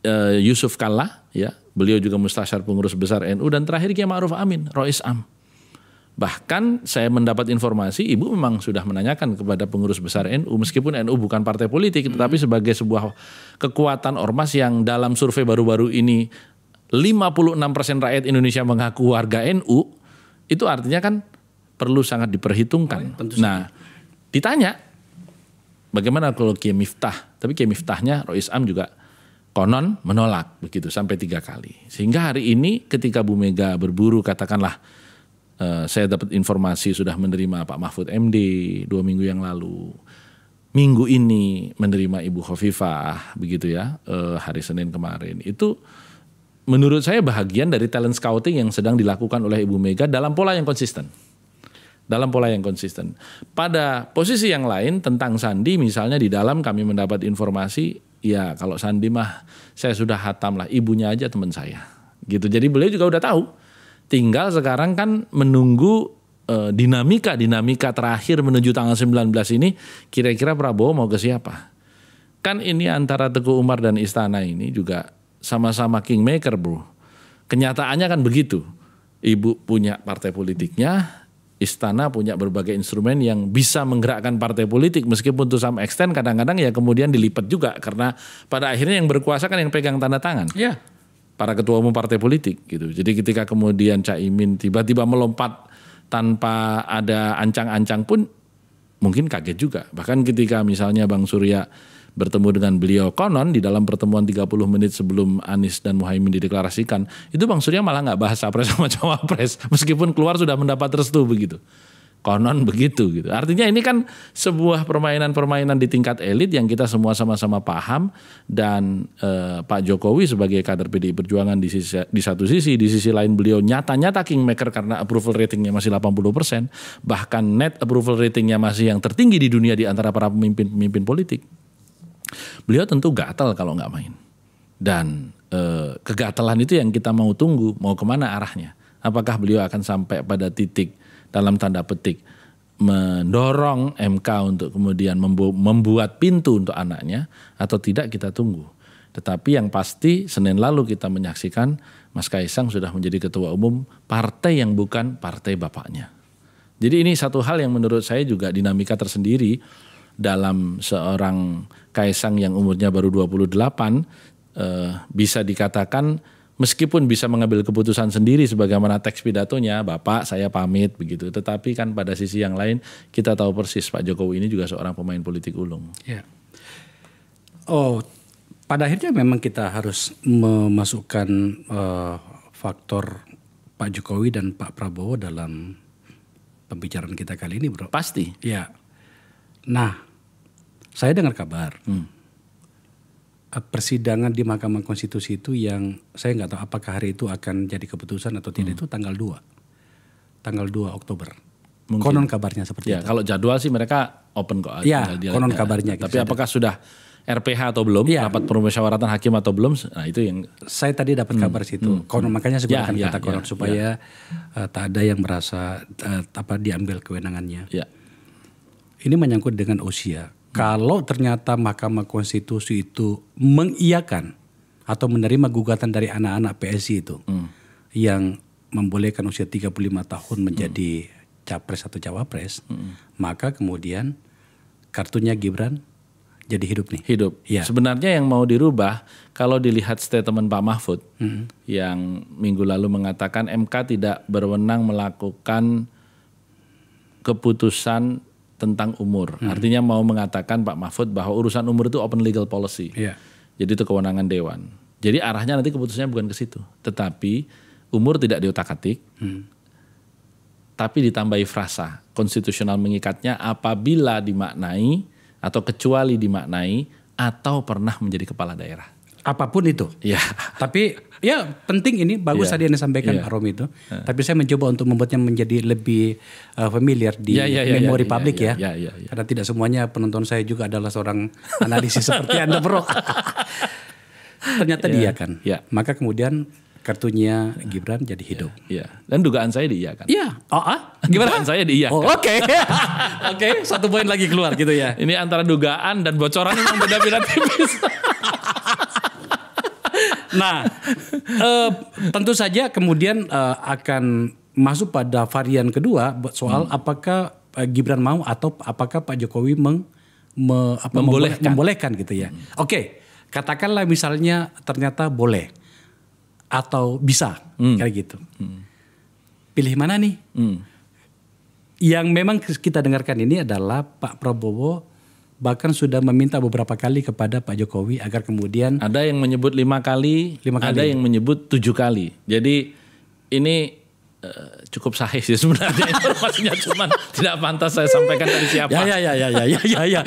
uh, Yusuf Kalla ya beliau juga mustasyar pengurus besar NU dan terakhir Kiai Ma'ruf Amin Rois Am bahkan saya mendapat informasi ibu memang sudah menanyakan kepada pengurus besar NU meskipun NU bukan partai politik hmm. tetapi sebagai sebuah kekuatan ormas yang dalam survei baru-baru ini 56% rakyat Indonesia mengaku warga NU itu artinya kan perlu sangat diperhitungkan. Oh, iya, tentu nah, ditanya bagaimana kalau Kiai Miftah, tapi Kiai Miftahnya Rois Am juga konon menolak begitu sampai tiga kali. Sehingga hari ini ketika Bu Mega berburu katakanlah eh, saya dapat informasi sudah menerima Pak Mahfud MD dua minggu yang lalu. Minggu ini menerima Ibu Khofifah begitu ya eh, hari Senin kemarin itu menurut saya bahagian dari talent scouting yang sedang dilakukan oleh Ibu Mega dalam pola yang konsisten dalam pola yang konsisten. Pada posisi yang lain tentang Sandi misalnya di dalam kami mendapat informasi ya kalau Sandi mah saya sudah hatam lah ibunya aja teman saya gitu jadi beliau juga udah tahu tinggal sekarang kan menunggu eh, dinamika dinamika terakhir menuju tanggal 19 ini kira-kira Prabowo mau ke siapa kan ini antara Teguh Umar dan istana ini juga sama-sama kingmaker bro kenyataannya kan begitu ibu punya partai politiknya istana punya berbagai instrumen yang bisa menggerakkan partai politik meskipun itu sama extend kadang-kadang ya kemudian dilipat juga karena pada akhirnya yang berkuasa kan yang pegang tanda tangan. ya. Para ketua umum partai politik gitu. Jadi ketika kemudian Caimin tiba-tiba melompat tanpa ada ancang-ancang pun mungkin kaget juga. Bahkan ketika misalnya Bang Surya bertemu dengan beliau konon di dalam pertemuan 30 menit sebelum Anies dan Muhaimin dideklarasikan itu Bang Surya malah nggak bahas capres sama [laughs] cawapres meskipun keluar sudah mendapat restu begitu konon begitu gitu artinya ini kan sebuah permainan-permainan di tingkat elit yang kita semua sama-sama paham dan eh, Pak Jokowi sebagai kader PDI Perjuangan di, sisi, di satu sisi di sisi lain beliau nyata-nyata kingmaker karena approval ratingnya masih 80% bahkan net approval ratingnya masih yang tertinggi di dunia di antara para pemimpin-pemimpin politik beliau tentu gatal kalau nggak main. Dan eh, kegatalan itu yang kita mau tunggu, mau kemana arahnya. Apakah beliau akan sampai pada titik dalam tanda petik mendorong MK untuk kemudian membu membuat pintu untuk anaknya atau tidak kita tunggu. Tetapi yang pasti Senin lalu kita menyaksikan Mas Kaisang sudah menjadi ketua umum partai yang bukan partai bapaknya. Jadi ini satu hal yang menurut saya juga dinamika tersendiri dalam seorang kaisang yang umurnya baru 28 eh, bisa dikatakan meskipun bisa mengambil keputusan sendiri sebagaimana teks pidatonya, Bapak saya pamit begitu. Tetapi kan pada sisi yang lain kita tahu persis Pak Jokowi ini juga seorang pemain politik ulung. Ya. Oh, pada akhirnya memang kita harus memasukkan uh, faktor Pak Jokowi dan Pak Prabowo dalam pembicaraan kita kali ini, Bro. Pasti. Ya. Nah, saya dengar kabar hmm. Eh, persidangan di Mahkamah Konstitusi itu yang saya nggak tahu apakah hari itu akan jadi keputusan atau tidak hmm. itu tanggal 2. Tanggal 2 Oktober. Mungkin. Konon kabarnya seperti ya, itu. Kalau jadwal sih mereka open kok. Ya, konon kabarnya. Gitu Tapi gitu. apakah sudah RPH atau belum, ya. rapat permusyawaratan hakim atau belum, nah itu yang saya tadi dapat hmm. kabar situ. Hmm. Konon makanya saya ya, gunakan ya, kata konon ya, supaya ya. Uh, tak ada yang merasa uh, apa diambil kewenangannya. Ya. Ini menyangkut dengan usia. Kalau ternyata Mahkamah Konstitusi itu mengiyakan atau menerima gugatan dari anak-anak PSI itu hmm. yang membolehkan usia 35 tahun menjadi hmm. capres atau cawapres, hmm. maka kemudian kartunya Gibran jadi hidup nih. Hidup. Ya. Sebenarnya yang mau dirubah kalau dilihat statement Pak Mahfud hmm. yang minggu lalu mengatakan MK tidak berwenang melakukan keputusan tentang umur. Hmm. Artinya mau mengatakan Pak Mahfud bahwa urusan umur itu open legal policy. Yeah. Jadi itu kewenangan dewan. Jadi arahnya nanti keputusannya bukan ke situ, tetapi umur tidak diotak-atik. Hmm. Tapi ditambahi frasa konstitusional mengikatnya apabila dimaknai atau kecuali dimaknai atau pernah menjadi kepala daerah apapun itu. Ya. Tapi ya penting ini bagus ya. tadi yang disampaikan ya. Pak Romi itu. Ya. Tapi saya mencoba untuk membuatnya menjadi lebih uh, familiar di iya, iya, iya, ya, ya, ya, memori ya, publik ya, ya. Ya, ya, ya. Karena tidak semuanya penonton saya juga adalah seorang analisis [laughs] seperti Anda Bro. Ternyata ya. dia kan. Ya. Maka kemudian kartunya Gibran jadi hidup. Iya. Ya. Dan dugaan saya dia kan. Iya. Oh, ah? Gimana? Dugaan saya dia. Oh, oke. Okay. oke, okay. satu poin lagi keluar gitu ya. Ini antara dugaan dan bocoran memang beda-beda tipis. [laughs] Nah, uh, [laughs] tentu saja kemudian uh, akan masuk pada varian kedua soal hmm. apakah eh, Gibran mau atau apakah Pak Jokowi meng, me, apa, membolehkan. membolehkan gitu ya. Hmm. Oke, okay. katakanlah misalnya ternyata boleh atau bisa hmm. kayak gitu. Hmm. Pilih mana nih? Hmm. Yang memang kita dengarkan ini adalah Pak Prabowo bahkan sudah meminta beberapa kali kepada Pak Jokowi agar kemudian ada yang menyebut lima kali, lima kali. ada yang menyebut tujuh kali. Jadi ini uh, cukup sahih sih sebenarnya [laughs] informasinya cuma tidak pantas saya sampaikan dari siapa. Ya ya ya ya ya ya ya. ya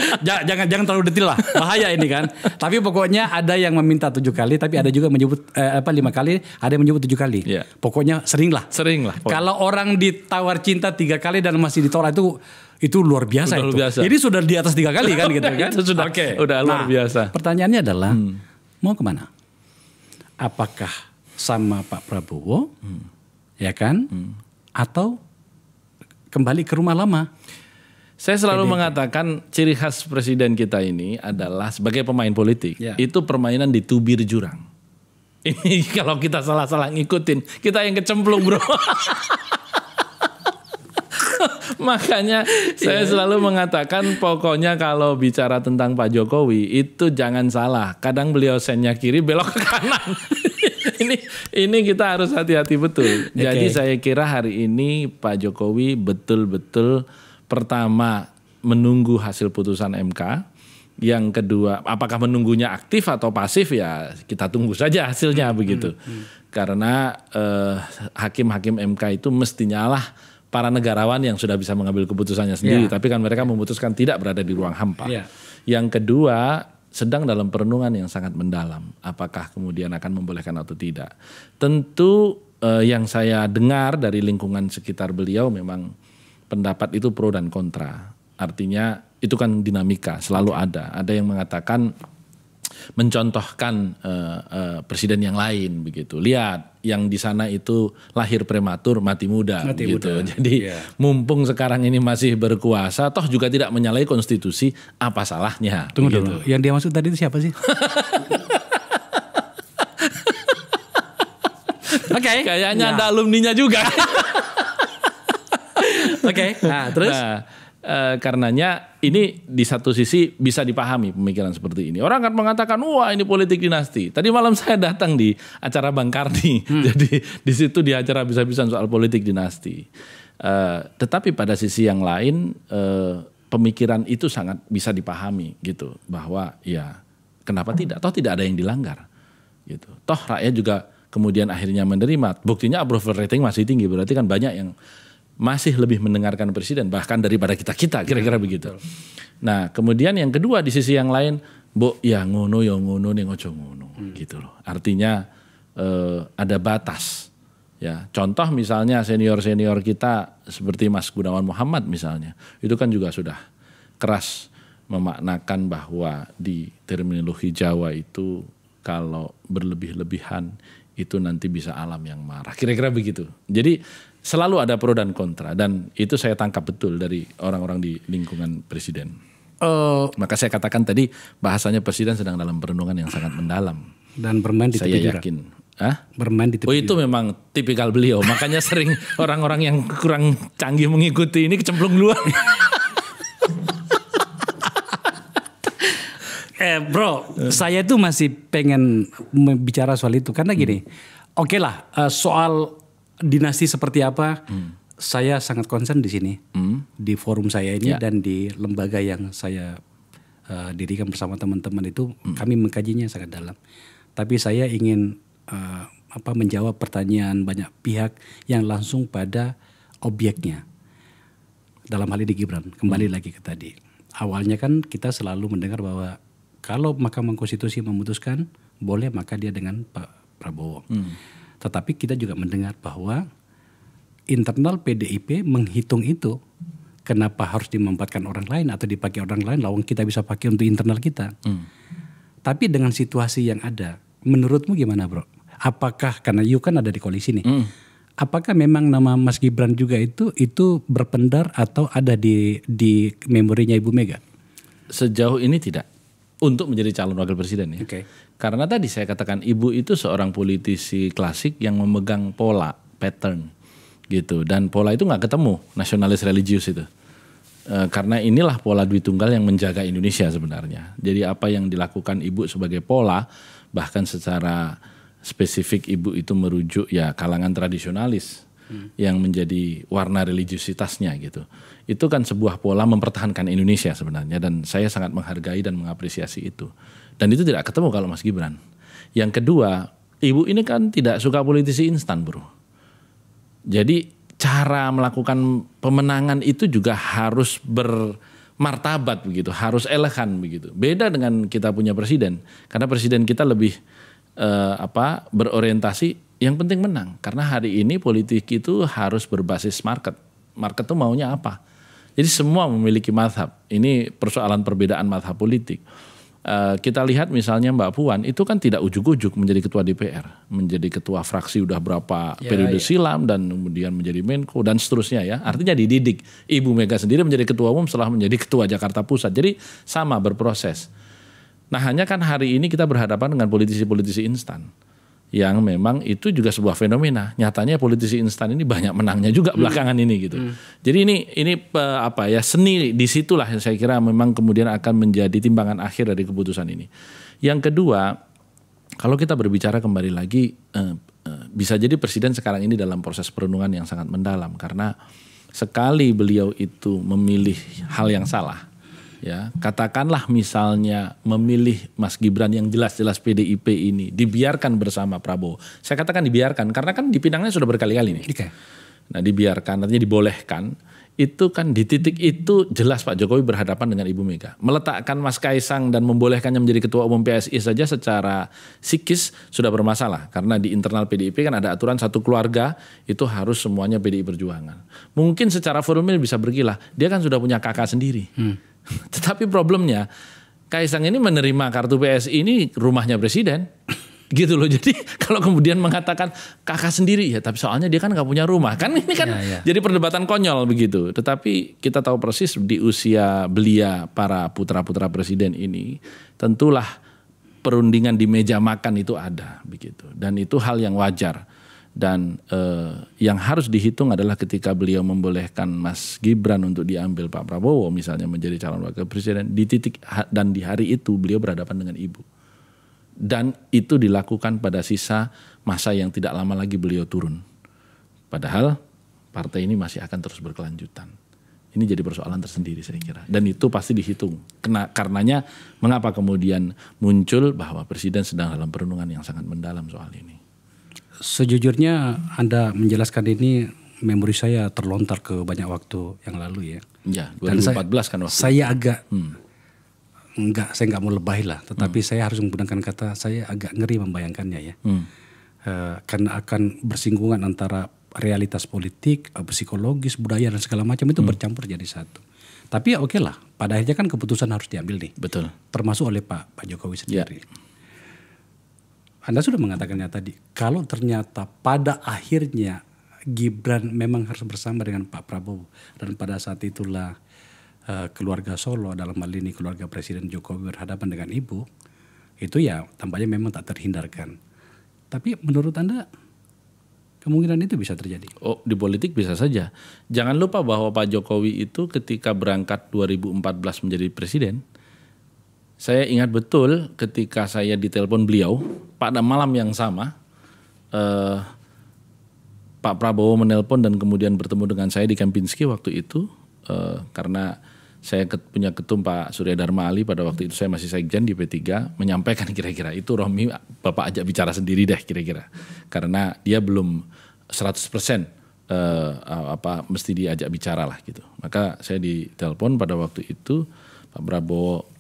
jangan jangan terlalu detail lah. Bahaya ini kan. tapi pokoknya ada yang meminta tujuh kali tapi ada juga menyebut eh, apa lima kali, ada yang menyebut tujuh kali. Ya. Pokoknya sering lah. Sering lah. Kalau orang ditawar cinta tiga kali dan masih ditolak itu itu luar biasa udah itu. Luar biasa. Jadi sudah di atas tiga kali kan gitu kan. [laughs] itu sudah okay. udah luar nah, biasa. Pertanyaannya adalah hmm. mau kemana? Apakah sama Pak Prabowo? Hmm. Ya kan? Hmm. Atau kembali ke rumah lama? Saya selalu Jadi, mengatakan ciri khas presiden kita ini adalah sebagai pemain politik ya. itu permainan di tubir jurang. [laughs] Ini kalau kita salah-salah ngikutin, kita yang kecemplung, Bro. [laughs] [laughs] Makanya saya iya. selalu mengatakan pokoknya kalau bicara tentang Pak Jokowi itu jangan salah. Kadang beliau senya kiri belok ke kanan. [laughs] ini ini kita harus hati-hati betul. Okay. Jadi saya kira hari ini Pak Jokowi betul-betul pertama menunggu hasil putusan MK. Yang kedua, apakah menunggunya aktif atau pasif ya kita tunggu saja hasilnya hmm, begitu. Hmm, hmm. Karena eh, hakim-hakim eh, hakim -hakim MK itu mestinya lah para negarawan yang sudah bisa mengambil keputusannya sendiri, yeah. tapi kan mereka memutuskan tidak berada di ruang hampa. Yeah. Yang kedua, sedang dalam perenungan yang sangat mendalam, apakah kemudian akan membolehkan atau tidak. Tentu eh, yang saya dengar dari lingkungan sekitar beliau memang pendapat itu pro dan kontra. Artinya itu kan dinamika, selalu ada. Ada yang mengatakan mencontohkan uh, uh, presiden yang lain begitu. Lihat yang di sana itu lahir prematur mati muda mati gitu. Muda. Jadi yeah. mumpung sekarang ini masih berkuasa toh juga tidak menyalahi konstitusi apa salahnya. Tunggu gitu. dulu. Yang dia maksud tadi itu siapa sih? [laughs] Oke. okay. Kayaknya yeah. ada alumninya juga. [laughs] Oke. okay. Nah, terus nah, Eh, karenanya ini di satu sisi bisa dipahami pemikiran seperti ini. Orang akan mengatakan wah ini politik dinasti. Tadi malam [laughs] saya datang di acara Bang Karni, hmm. [laughs] jadi di situ di acara bisa bisa soal politik dinasti. Uh, tetapi pada sisi yang lain uh, pemikiran itu sangat bisa dipahami gitu bahwa ya kenapa tidak? Toh tidak ada yang dilanggar gitu. Toh rakyat juga kemudian akhirnya menerima. Buktinya approval rating masih tinggi berarti kan banyak yang masih lebih mendengarkan presiden bahkan daripada kita kita kira-kira iya, begitu. Nah kemudian yang kedua di sisi yang lain, bu ya ngono ya ngono nih ngojo ngono hmm. gitu loh. Artinya eh, ada batas ya. Contoh misalnya senior senior kita seperti Mas Gunawan Muhammad misalnya, itu kan juga sudah keras memaknakan bahwa di terminologi Jawa itu kalau berlebih-lebihan itu nanti bisa alam yang marah. Kira-kira begitu. Jadi selalu ada pro dan kontra dan itu saya tangkap betul dari orang-orang di lingkungan presiden. Uh, Maka saya katakan tadi bahasanya presiden sedang dalam perenungan yang sangat mendalam dan bermain di saya yakin. Hah? Bermain di tepi. Oh itu memang tipikal beliau. Makanya sering [laughs] orang-orang yang kurang canggih mengikuti ini kecemplung duluan. [laughs] eh bro, saya itu masih pengen bicara soal itu karena gini. Hmm. Oke okay lah, eh, soal dinasti seperti apa hmm. saya sangat concern di sini hmm. di forum saya ini ya. dan di lembaga yang saya uh, dirikan bersama teman-teman itu hmm. kami mengkajinya sangat dalam tapi saya ingin uh, apa menjawab pertanyaan banyak pihak yang langsung pada objeknya dalam hal ini Gibran kembali hmm. lagi ke tadi awalnya kan kita selalu mendengar bahwa kalau Mahkamah Konstitusi memutuskan boleh maka dia dengan Pak Prabowo hmm. Tetapi kita juga mendengar bahwa internal PDIP menghitung itu. Kenapa harus dimanfaatkan orang lain atau dipakai orang lain? Lawang kita bisa pakai untuk internal kita. Hmm. Tapi dengan situasi yang ada, menurutmu gimana, bro? Apakah karena you kan ada di koalisi nih? Hmm. Apakah memang nama Mas Gibran juga itu itu berpendar atau ada di di memorinya Ibu Mega? Sejauh ini tidak untuk menjadi calon wakil presiden ya. Okay. Karena tadi saya katakan ibu itu seorang politisi klasik yang memegang pola, pattern gitu. Dan pola itu nggak ketemu nasionalis religius itu. E, karena inilah pola Dwi Tunggal yang menjaga Indonesia sebenarnya. Jadi apa yang dilakukan ibu sebagai pola, bahkan secara spesifik ibu itu merujuk ya kalangan tradisionalis hmm. yang menjadi warna religiusitasnya gitu. Itu kan sebuah pola mempertahankan Indonesia sebenarnya dan saya sangat menghargai dan mengapresiasi itu. Dan itu tidak ketemu kalau Mas Gibran. Yang kedua, ibu ini kan tidak suka politisi instan, Bro. Jadi cara melakukan pemenangan itu juga harus bermartabat begitu, harus elegan begitu. Beda dengan kita punya presiden, karena presiden kita lebih eh, apa berorientasi yang penting menang. Karena hari ini politik itu harus berbasis market. Market tuh maunya apa? Jadi semua memiliki mazhab. Ini persoalan perbedaan mazhab politik. Eh, kita lihat misalnya Mbak Puan itu kan tidak ujuk-ujuk menjadi ketua DPR, menjadi ketua fraksi udah berapa ya, periode ya. silam dan kemudian menjadi Menko dan seterusnya ya. Artinya dididik. Ibu Mega sendiri menjadi ketua umum setelah menjadi ketua Jakarta Pusat. Jadi sama berproses. Nah hanya kan hari ini kita berhadapan dengan politisi-politisi instan yang memang itu juga sebuah fenomena. Nyatanya politisi instan ini banyak menangnya juga hmm. belakangan ini gitu. Hmm. Jadi ini ini apa ya seni di situlah yang saya kira memang kemudian akan menjadi timbangan akhir dari keputusan ini. Yang kedua, kalau kita berbicara kembali lagi eh, eh bisa jadi presiden sekarang ini dalam proses perenungan yang sangat mendalam karena sekali beliau itu memilih hal yang salah ya katakanlah misalnya memilih Mas Gibran yang jelas-jelas PDIP ini dibiarkan bersama Prabowo. Saya katakan dibiarkan karena kan dipinangnya sudah berkali-kali nih. Okay. Nah dibiarkan artinya dibolehkan itu kan di titik itu jelas Pak Jokowi berhadapan dengan Ibu Mega. Meletakkan Mas Kaisang dan membolehkannya menjadi ketua umum PSI saja secara psikis sudah bermasalah. Karena di internal PDIP kan ada aturan satu keluarga itu harus semuanya PDI Perjuangan. Mungkin secara formal bisa bergilah dia kan sudah punya kakak sendiri. Hmm [laughs] Tetapi problemnya Kaisang ini menerima kartu PSI ini rumahnya presiden. [laughs] Gitu loh. Jadi [laughs] kalau kemudian mengatakan kakak sendiri ya tapi soalnya dia kan nggak punya rumah. Kan ini kan ya, ya. jadi perdebatan konyol begitu. Tetapi kita tahu persis di usia belia para putra-putra presiden ini tentulah perundingan di meja makan itu ada begitu. Dan itu hal yang wajar dan eh, yang harus dihitung adalah ketika beliau membolehkan Mas Gibran untuk diambil Pak Prabowo misalnya menjadi calon wakil presiden di titik dan di hari itu beliau berhadapan dengan ibu dan itu dilakukan pada sisa masa yang tidak lama lagi beliau turun padahal partai ini masih akan terus berkelanjutan ini jadi persoalan tersendiri saya kira dan itu pasti dihitung Kena, karenanya mengapa kemudian muncul bahwa presiden sedang dalam perundungan yang sangat mendalam soal ini sejujurnya Anda menjelaskan ini memori saya terlontar ke banyak waktu yang lalu ya. Ya, 2014 Dan saya, kan waktu. Saya agak hmm. enggak saya enggak mau lebay lah, tetapi hmm. saya harus menggunakan kata saya agak ngeri membayangkannya ya. Hmm. Uh, karena akan bersinggungan antara realitas politik, eh, psikologis, budaya dan segala macam itu hmm. bercampur jadi satu. Tapi ya oke okay lah, pada akhirnya kan keputusan harus diambil nih. Betul. Termasuk oleh Pak Pak Jokowi ya. sendiri. Yeah. Anda sudah mengatakannya tadi, kalau ternyata pada akhirnya Gibran memang harus bersama dengan Pak Prabowo dan pada saat itulah uh, keluarga Solo dalam hal ini keluarga Presiden Jokowi berhadapan dengan ibu itu ya tampaknya memang tak terhindarkan. Tapi menurut Anda kemungkinan itu bisa terjadi? Oh, di politik bisa saja. Jangan lupa bahwa Pak Jokowi itu ketika berangkat 2014 menjadi presiden, saya ingat betul ketika saya ditelepon beliau pada malam yang sama eh, Pak Prabowo menelpon dan kemudian bertemu dengan saya di Kempinski waktu itu eh, karena saya ket, punya ketum Pak Surya Dharma Ali pada waktu itu saya masih sekjen di P3 menyampaikan [laughs] kira-kira itu Romi Bapak ajak bicara sendiri deh kira-kira karena dia belum 100% eh, apa mesti diajak bicara lah gitu maka saya ditelepon pada waktu itu Pak Prabowo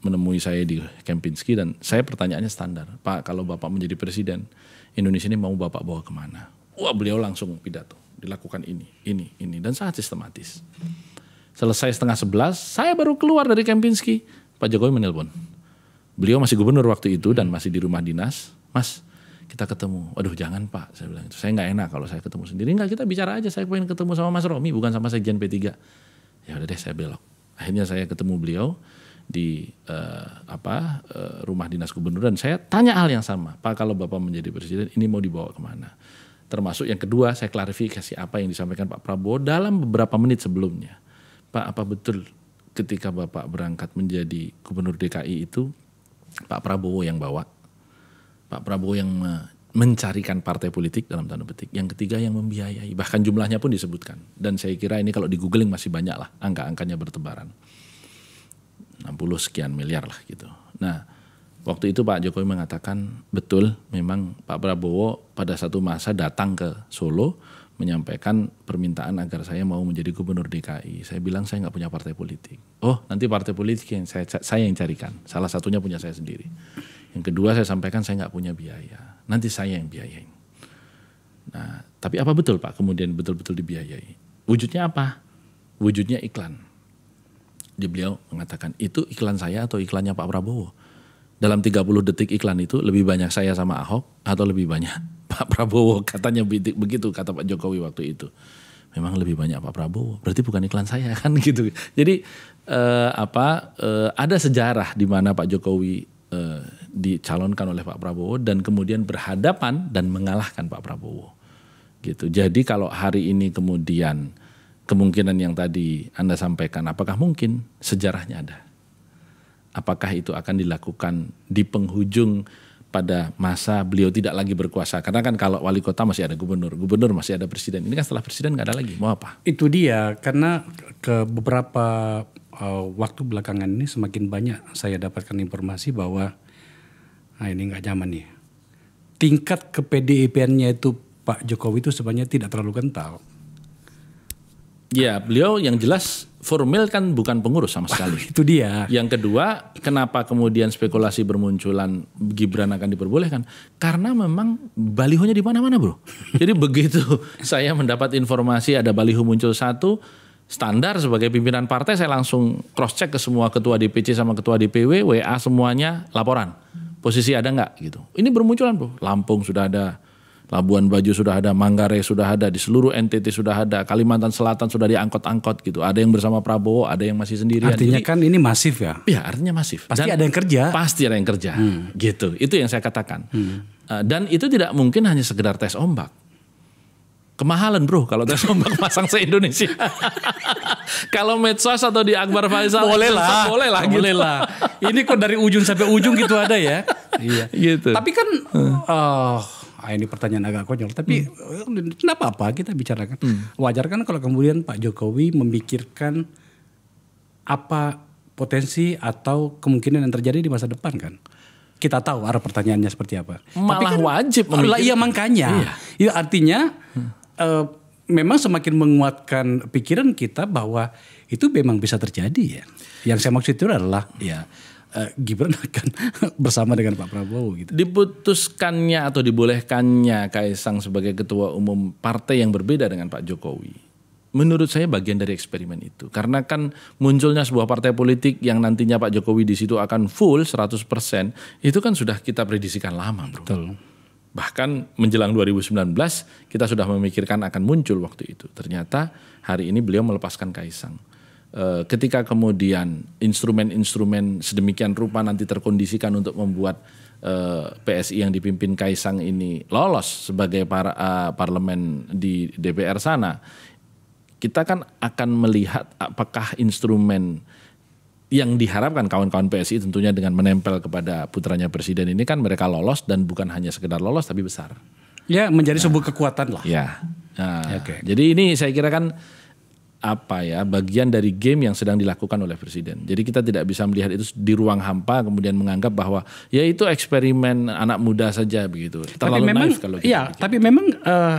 menemui saya di Kempinski dan saya pertanyaannya standar, Pak kalau Bapak menjadi presiden Indonesia ini mau Bapak bawa kemana? Wah beliau langsung pidato, dilakukan ini, ini, ini dan sangat sistematis. Selesai setengah sebelas, saya baru keluar dari Kempinski, Pak Jokowi menelpon. Beliau masih gubernur waktu itu dan masih di rumah dinas, Mas kita ketemu. Waduh jangan Pak, saya bilang itu. Saya nggak enak kalau saya ketemu sendiri. Nggak kita bicara aja, saya pengen ketemu sama Mas Romi bukan sama Sekjen P3. Ya udah deh saya belok. Akhirnya saya ketemu beliau, di uh, apa uh, rumah dinas gubernur dan saya tanya hal yang sama pak kalau bapak menjadi presiden ini mau dibawa kemana termasuk yang kedua saya klarifikasi apa yang disampaikan pak prabowo dalam beberapa menit sebelumnya pak apa betul ketika bapak berangkat menjadi gubernur DKI itu pak prabowo yang bawa pak prabowo yang mencarikan partai politik dalam tanda petik. Yang ketiga yang membiayai, bahkan jumlahnya pun disebutkan. Dan saya kira ini kalau di googling masih banyak lah angka-angkanya bertebaran. 60 sekian miliar lah gitu. Nah, waktu itu Pak Jokowi mengatakan betul memang Pak Prabowo pada satu masa datang ke Solo menyampaikan permintaan agar saya mau menjadi gubernur DKI. Saya bilang saya nggak punya partai politik. Oh, nanti partai politik yang saya saya yang carikan. Salah satunya punya saya sendiri. Yang kedua saya sampaikan saya nggak punya biaya. Nanti saya yang biayain. Nah, tapi apa betul Pak kemudian betul-betul dibiayai? Wujudnya apa? Wujudnya iklan di beliau mengatakan itu iklan saya atau iklannya Pak Prabowo. Dalam 30 detik iklan itu lebih banyak saya sama Ahok atau lebih banyak [laughs] Pak Prabowo katanya begitu kata Pak Jokowi waktu itu. Memang lebih banyak Pak Prabowo. Berarti bukan iklan saya [laughs] kan gitu. Jadi eh, apa eh, ada sejarah di mana Pak Jokowi eh, dicalonkan oleh Pak Prabowo dan kemudian berhadapan dan mengalahkan Pak Prabowo. Gitu. Jadi kalau hari ini kemudian kemungkinan yang tadi Anda sampaikan, apakah mungkin sejarahnya ada? Apakah itu akan dilakukan di penghujung pada masa beliau tidak lagi berkuasa? Karena kan kalau wali kota masih ada gubernur, gubernur masih ada presiden. Ini kan setelah presiden nggak ada lagi, mau apa? Itu dia, karena ke beberapa uh, waktu belakangan ini semakin banyak saya dapatkan informasi bahwa nah ini nggak zaman nih. Tingkat ke PDIP-nya itu Pak Jokowi itu sebenarnya tidak terlalu kental Ya, beliau yang jelas formal kan bukan pengurus sama sekali. [laughs] Itu dia. Yang kedua, kenapa kemudian spekulasi bermunculan Gibran akan diperbolehkan? Karena memang balihonya di mana-mana, Bro. [laughs] Jadi begitu saya mendapat informasi ada baliho muncul satu, standar sebagai pimpinan partai saya langsung cross check ke semua ketua DPC sama ketua DPW, WA semuanya laporan. Posisi ada nggak gitu. Ini bermunculan, Bro. Lampung sudah ada, Labuan Bajo sudah ada, Manggarai sudah ada, di seluruh NTT sudah ada, Kalimantan Selatan sudah diangkot-angkot gitu. Ada yang bersama Prabowo, ada yang masih sendiri. Artinya Jadi, kan ini masif ya? Iya, artinya masif. Pasti Dan ada yang kerja. Pasti ada yang kerja, hmm. gitu. Itu yang saya katakan. Hmm. Eh, dan itu tidak mungkin hanya sekedar tes ombak. Kemahalan bro kalau tes ombak [laughs] pasang se-Indonesia. [laughs] kalau medsos atau di Akbar Faisal. Boleh lah. Boleh lah. Gitu. Ini kok dari ujung sampai ujung gitu ada ya. [laughs] iya. Gitu. Tapi kan... Hmm. Uh, Ah, ini pertanyaan agak konyol, tapi hmm. Eh, kenapa apa kita bicarakan? Hmm. Wajar kan kalau kemudian Pak Jokowi memikirkan apa potensi atau kemungkinan yang terjadi di masa depan kan? Kita tahu arah pertanyaannya seperti apa. Malah Tapi kan, wajib memikirkan. Iya makanya. Iya. Ya, artinya hmm. uh, memang semakin menguatkan pikiran kita bahwa itu memang bisa terjadi ya. Yang saya maksud itu adalah ya uh, Gibran akan [laughs] bersama dengan Pak Prabowo gitu. Diputuskannya atau dibolehkannya Kaisang sebagai ketua umum partai yang berbeda dengan Pak Jokowi. Menurut saya bagian dari eksperimen itu. Karena kan munculnya sebuah partai politik yang nantinya Pak Jokowi di situ akan full 100%, itu kan sudah kita prediksikan lama, Bro. Betul. Bahkan menjelang 2019 kita sudah memikirkan akan muncul waktu itu. Ternyata hari ini beliau melepaskan Kaisang Eh, ketika kemudian instrumen-instrumen sedemikian rupa nanti terkondisikan untuk membuat eh, PSI yang dipimpin Kaisang ini lolos sebagai para uh, parlemen di DPR sana, kita kan akan melihat apakah instrumen yang diharapkan kawan-kawan PSI tentunya dengan menempel kepada putranya presiden ini kan mereka lolos dan bukan hanya sekedar lolos tapi besar. Ya menjadi nah, sebuah kekuatan lah. Ya. Nah, ya, okay. Jadi ini saya kira kan apa ya bagian dari game yang sedang dilakukan oleh presiden. Jadi kita tidak bisa melihat itu di ruang hampa kemudian menganggap bahwa ya itu eksperimen anak muda saja begitu. Terlalu tapi memang, naif kalau iya, gitu. Ya, tapi memang uh,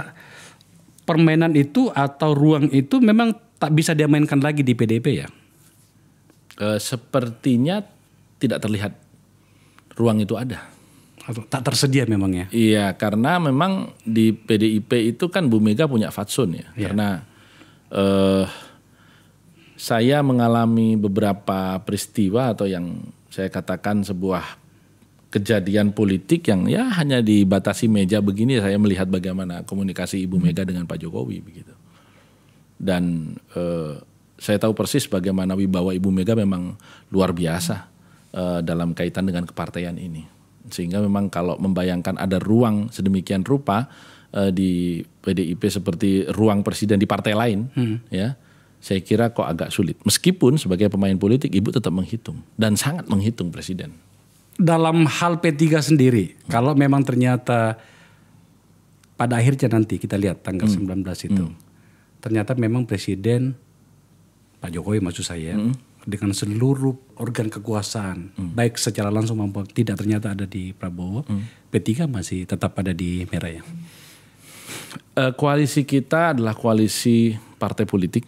permainan itu atau ruang itu memang tak bisa dia lagi di PDP ya. Uh, sepertinya tidak terlihat ruang itu ada. Atau tak tersedia memang ya. Iya, karena memang di PDIP itu kan Bu Mega punya fatsun ya. Yeah. Karena eh, saya mengalami beberapa peristiwa atau yang saya katakan sebuah kejadian politik yang ya hanya dibatasi meja begini saya melihat bagaimana komunikasi Ibu hmm. Mega dengan Pak Jokowi begitu. Dan eh, saya tahu persis bagaimana wibawa Ibu Mega memang luar biasa eh, dalam kaitan dengan kepartaian ini. Sehingga memang kalau membayangkan ada ruang sedemikian rupa uh, di PDIP seperti ruang presiden di partai lain, hmm. ya saya kira kok agak sulit. Meskipun sebagai pemain politik ibu tetap menghitung dan sangat menghitung presiden. Dalam hal P3 sendiri, hmm. kalau memang ternyata pada akhirnya nanti kita lihat tanggal hmm. 19 itu. Hmm. Ternyata memang presiden Pak Jokowi maksud saya hmm. dengan seluruh organ kekuasaan hmm. baik secara langsung maupun tidak ternyata ada di Prabowo, hmm. P3 masih tetap ada di merah ya. Hmm. Eh, koalisi kita adalah koalisi partai politik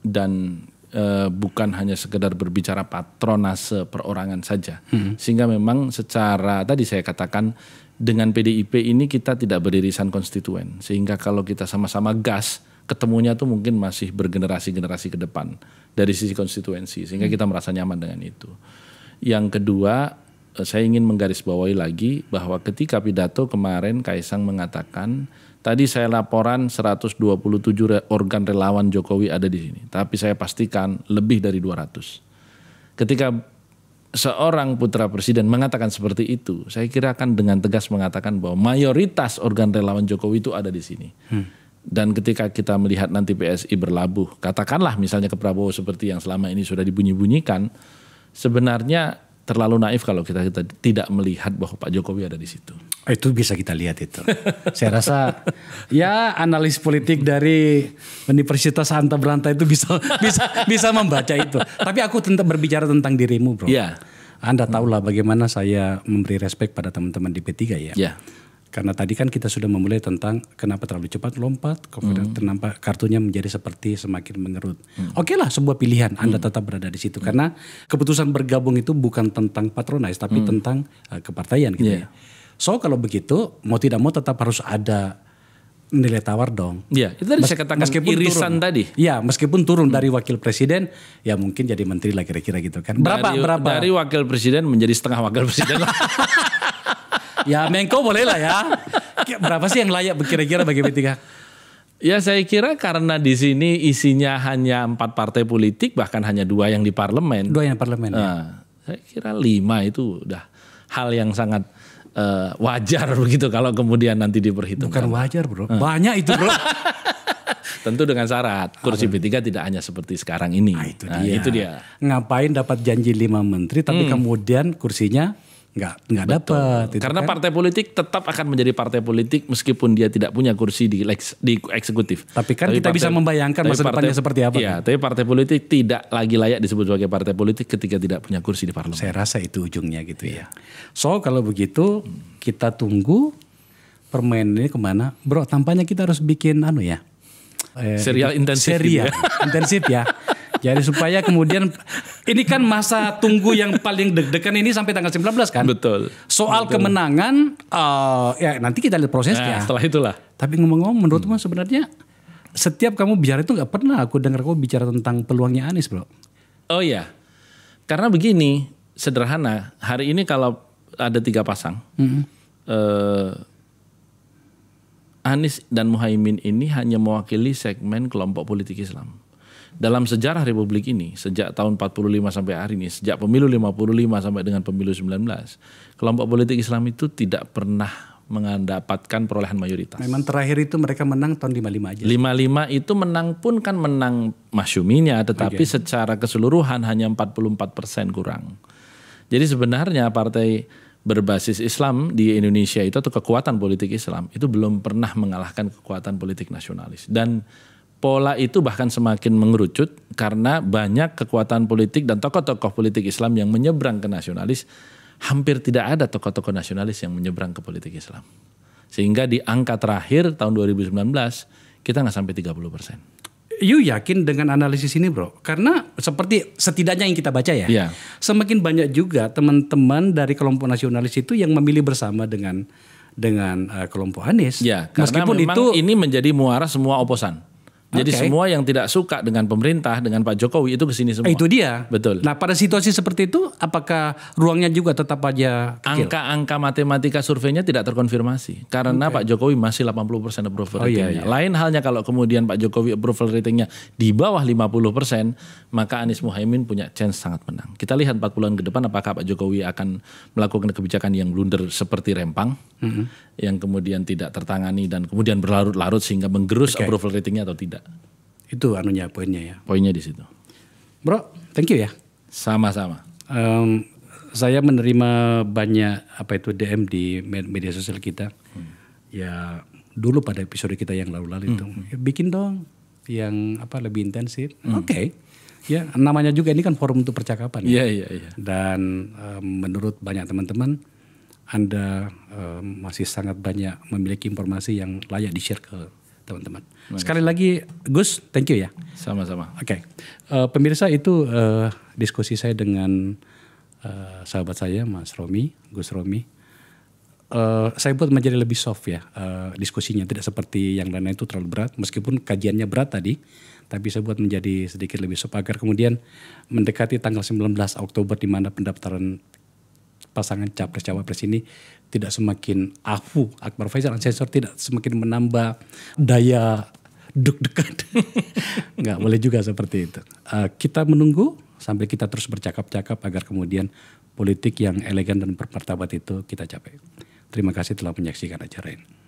dan uh, bukan hanya sekedar berbicara patronase perorangan saja. Hmm. Sehingga memang secara tadi saya katakan dengan PDIP ini kita tidak beririsan konstituen. Sehingga kalau kita sama-sama gas, ketemunya tuh mungkin masih bergenerasi-generasi ke depan dari sisi konstituensi. Sehingga hmm. kita merasa nyaman dengan itu. Yang kedua, eh, saya ingin menggarisbawahi lagi bahwa ketika pidato kemarin Kaisang mengatakan Tadi saya laporan 127 organ relawan Jokowi ada di sini, tapi saya pastikan lebih dari 200. Ketika seorang putra presiden mengatakan seperti itu, saya kira akan dengan tegas mengatakan bahwa mayoritas organ relawan Jokowi itu ada di sini. Hmm. Dan ketika kita melihat nanti PSI berlabuh, katakanlah misalnya ke Prabowo seperti yang selama ini sudah dibunyi-bunyikan, sebenarnya terlalu naif kalau kita, kita tidak melihat bahwa Pak Jokowi ada di situ. Oh, itu bisa kita lihat itu. Saya rasa ya analis politik dari Universitas Anta Beranta itu bisa bisa bisa membaca itu. Tapi aku tetap berbicara tentang dirimu, Bro. Iya. Anda tahulah bagaimana saya memberi respect pada teman-teman di P3 ya. Iya. Karena tadi kan kita sudah memulai tentang kenapa terlalu cepat lompat, kemudian mm. ternampa kartunya menjadi seperti semakin mengerut. Mm. Oke okay lah sebuah pilihan, Anda mm. tetap berada di situ. Mm. Karena keputusan bergabung itu bukan tentang patronize, tapi mm. tentang uh, kepartaian gitu yeah. ya. ya. So kalau begitu mau tidak mau tetap harus ada nilai tawar dong. Iya, itu tadi Mes, saya katakan meskipun irisan turun. tadi. Iya, meskipun turun hmm. dari wakil presiden, ya mungkin jadi menteri lah kira-kira gitu kan. Berapa dari, berapa? Dari wakil presiden menjadi setengah wakil presiden lah. [laughs] ya Menko boleh lah ya. Berapa sih yang layak kira-kira bagi P3? Ya saya kira karena di sini isinya hanya empat partai politik bahkan hanya dua yang di parlemen. Dua yang di parlemen. Ya. Nah, ya. Saya kira lima itu udah hal yang sangat uh, wajar [laughs] begitu kalau kemudian nanti diperhitungkan. Bukan wajar bro, hmm. banyak itu bro. [laughs] Tentu dengan syarat kursi p B3 tidak hanya seperti sekarang ini. Ah, nah, itu, dia. nah, itu dia. Ngapain dapat janji lima menteri tapi hmm. kemudian kursinya nggak nggak dapat. Karena kan? partai politik tetap akan menjadi partai politik meskipun dia tidak punya kursi di di eksekutif. Tapi kan tapi kita partai, bisa membayangkan masa partai, depannya seperti apa. Iya, kan? tapi partai politik tidak lagi layak disebut sebagai partai politik ketika tidak punya kursi di parlemen. Saya rasa itu ujungnya gitu ya. Iya. So kalau begitu kita tunggu permainan ini kemana, bro? Tampaknya kita harus bikin anu ya. Eh, serial intensif. Serial gitu ya. [laughs] intensif ya. Jadi ya, supaya kemudian ini kan masa tunggu yang paling deg-degan ini sampai tanggal 19 kan? Betul. Soal Betul. kemenangan uh, ya nanti kita lihat prosesnya. Nah, setelah itulah. Tapi ngomong-ngomong menurutmu hmm. sebenarnya setiap kamu bicara itu nggak pernah aku dengar kamu bicara tentang peluangnya Anies, Bro. Oh iya. Karena begini, sederhana, hari ini kalau ada tiga pasang. -hmm. eh, Anies dan Muhaimin ini hanya mewakili segmen kelompok politik Islam dalam sejarah Republik ini sejak tahun 45 sampai hari ini, sejak pemilu 55 sampai dengan pemilu 19, kelompok politik Islam itu tidak pernah mendapatkan perolehan mayoritas. Memang terakhir itu mereka menang tahun 55 aja. 55 itu menang pun kan menang masyuminya tetapi okay. secara keseluruhan hanya 44 persen kurang. Jadi sebenarnya partai berbasis Islam di Indonesia itu atau kekuatan politik Islam itu belum pernah mengalahkan kekuatan politik nasionalis dan pola itu bahkan semakin mengerucut karena banyak kekuatan politik dan tokoh-tokoh politik Islam yang menyeberang ke nasionalis. Hampir tidak ada tokoh-tokoh nasionalis yang menyeberang ke politik Islam. Sehingga di angka terakhir tahun 2019 kita nggak sampai 30 persen. You yakin dengan analisis ini bro? Karena seperti setidaknya yang kita baca ya, yeah. semakin banyak juga teman-teman dari kelompok nasionalis itu yang memilih bersama dengan dengan uh, kelompok Anies. Ya, karena Meskipun memang itu ini menjadi muara semua oposan. Jadi okay. semua yang tidak suka dengan pemerintah, dengan Pak Jokowi itu kesini semua. itu dia. Betul. Nah pada situasi seperti itu, apakah ruangnya juga tetap aja Angka-angka matematika surveinya tidak terkonfirmasi. Karena okay. Pak Jokowi masih 80% approval oh, iya, ratingnya. Iya, iya. Lain halnya kalau kemudian Pak Jokowi approval ratingnya di bawah 50%, maka Anies Muhaimin punya chance sangat menang. Kita lihat 4 bulan ke depan apakah Pak Jokowi akan melakukan kebijakan yang blunder seperti rempang. Mm -hmm. Yang kemudian tidak tertangani dan kemudian berlarut-larut sehingga menggerus okay. approval ratingnya atau tidak. Itu anunya poinnya ya. Poinnya di situ. Bro, thank you ya. Sama-sama. Um, saya menerima banyak apa itu DM di media sosial kita. Hmm. Ya dulu pada episode kita yang lalu-lalu hmm. itu hmm. ya, bikin dong yang apa lebih intensif. Hmm. Oke. Okay. Ya, namanya juga ini kan forum untuk percakapan. Ya. Iya, iya, iya. Dan um, menurut banyak teman-teman anda um, masih sangat banyak memiliki informasi yang layak di-share ke teman-teman. Sekali lagi Gus, thank you ya. Sama-sama. Oke, okay. uh, eh, pemirsa itu uh, diskusi saya dengan uh, sahabat saya Mas Romi, Gus Romi. Uh, saya buat menjadi lebih soft ya uh, diskusinya, tidak seperti yang lainnya itu terlalu berat. Meskipun kajiannya berat tadi, tapi saya buat menjadi sedikit lebih soft agar kemudian mendekati tanggal 19 Oktober di mana pendaftaran pasangan capres cawapres ini tidak semakin afu Akbar Faisal Ansensor tidak semakin menambah daya deg-degan [laughs] nggak boleh juga seperti itu eh, kita menunggu sambil kita terus bercakap-cakap agar kemudian politik yang elegan dan bermartabat itu kita capai terima kasih telah menyaksikan acara ini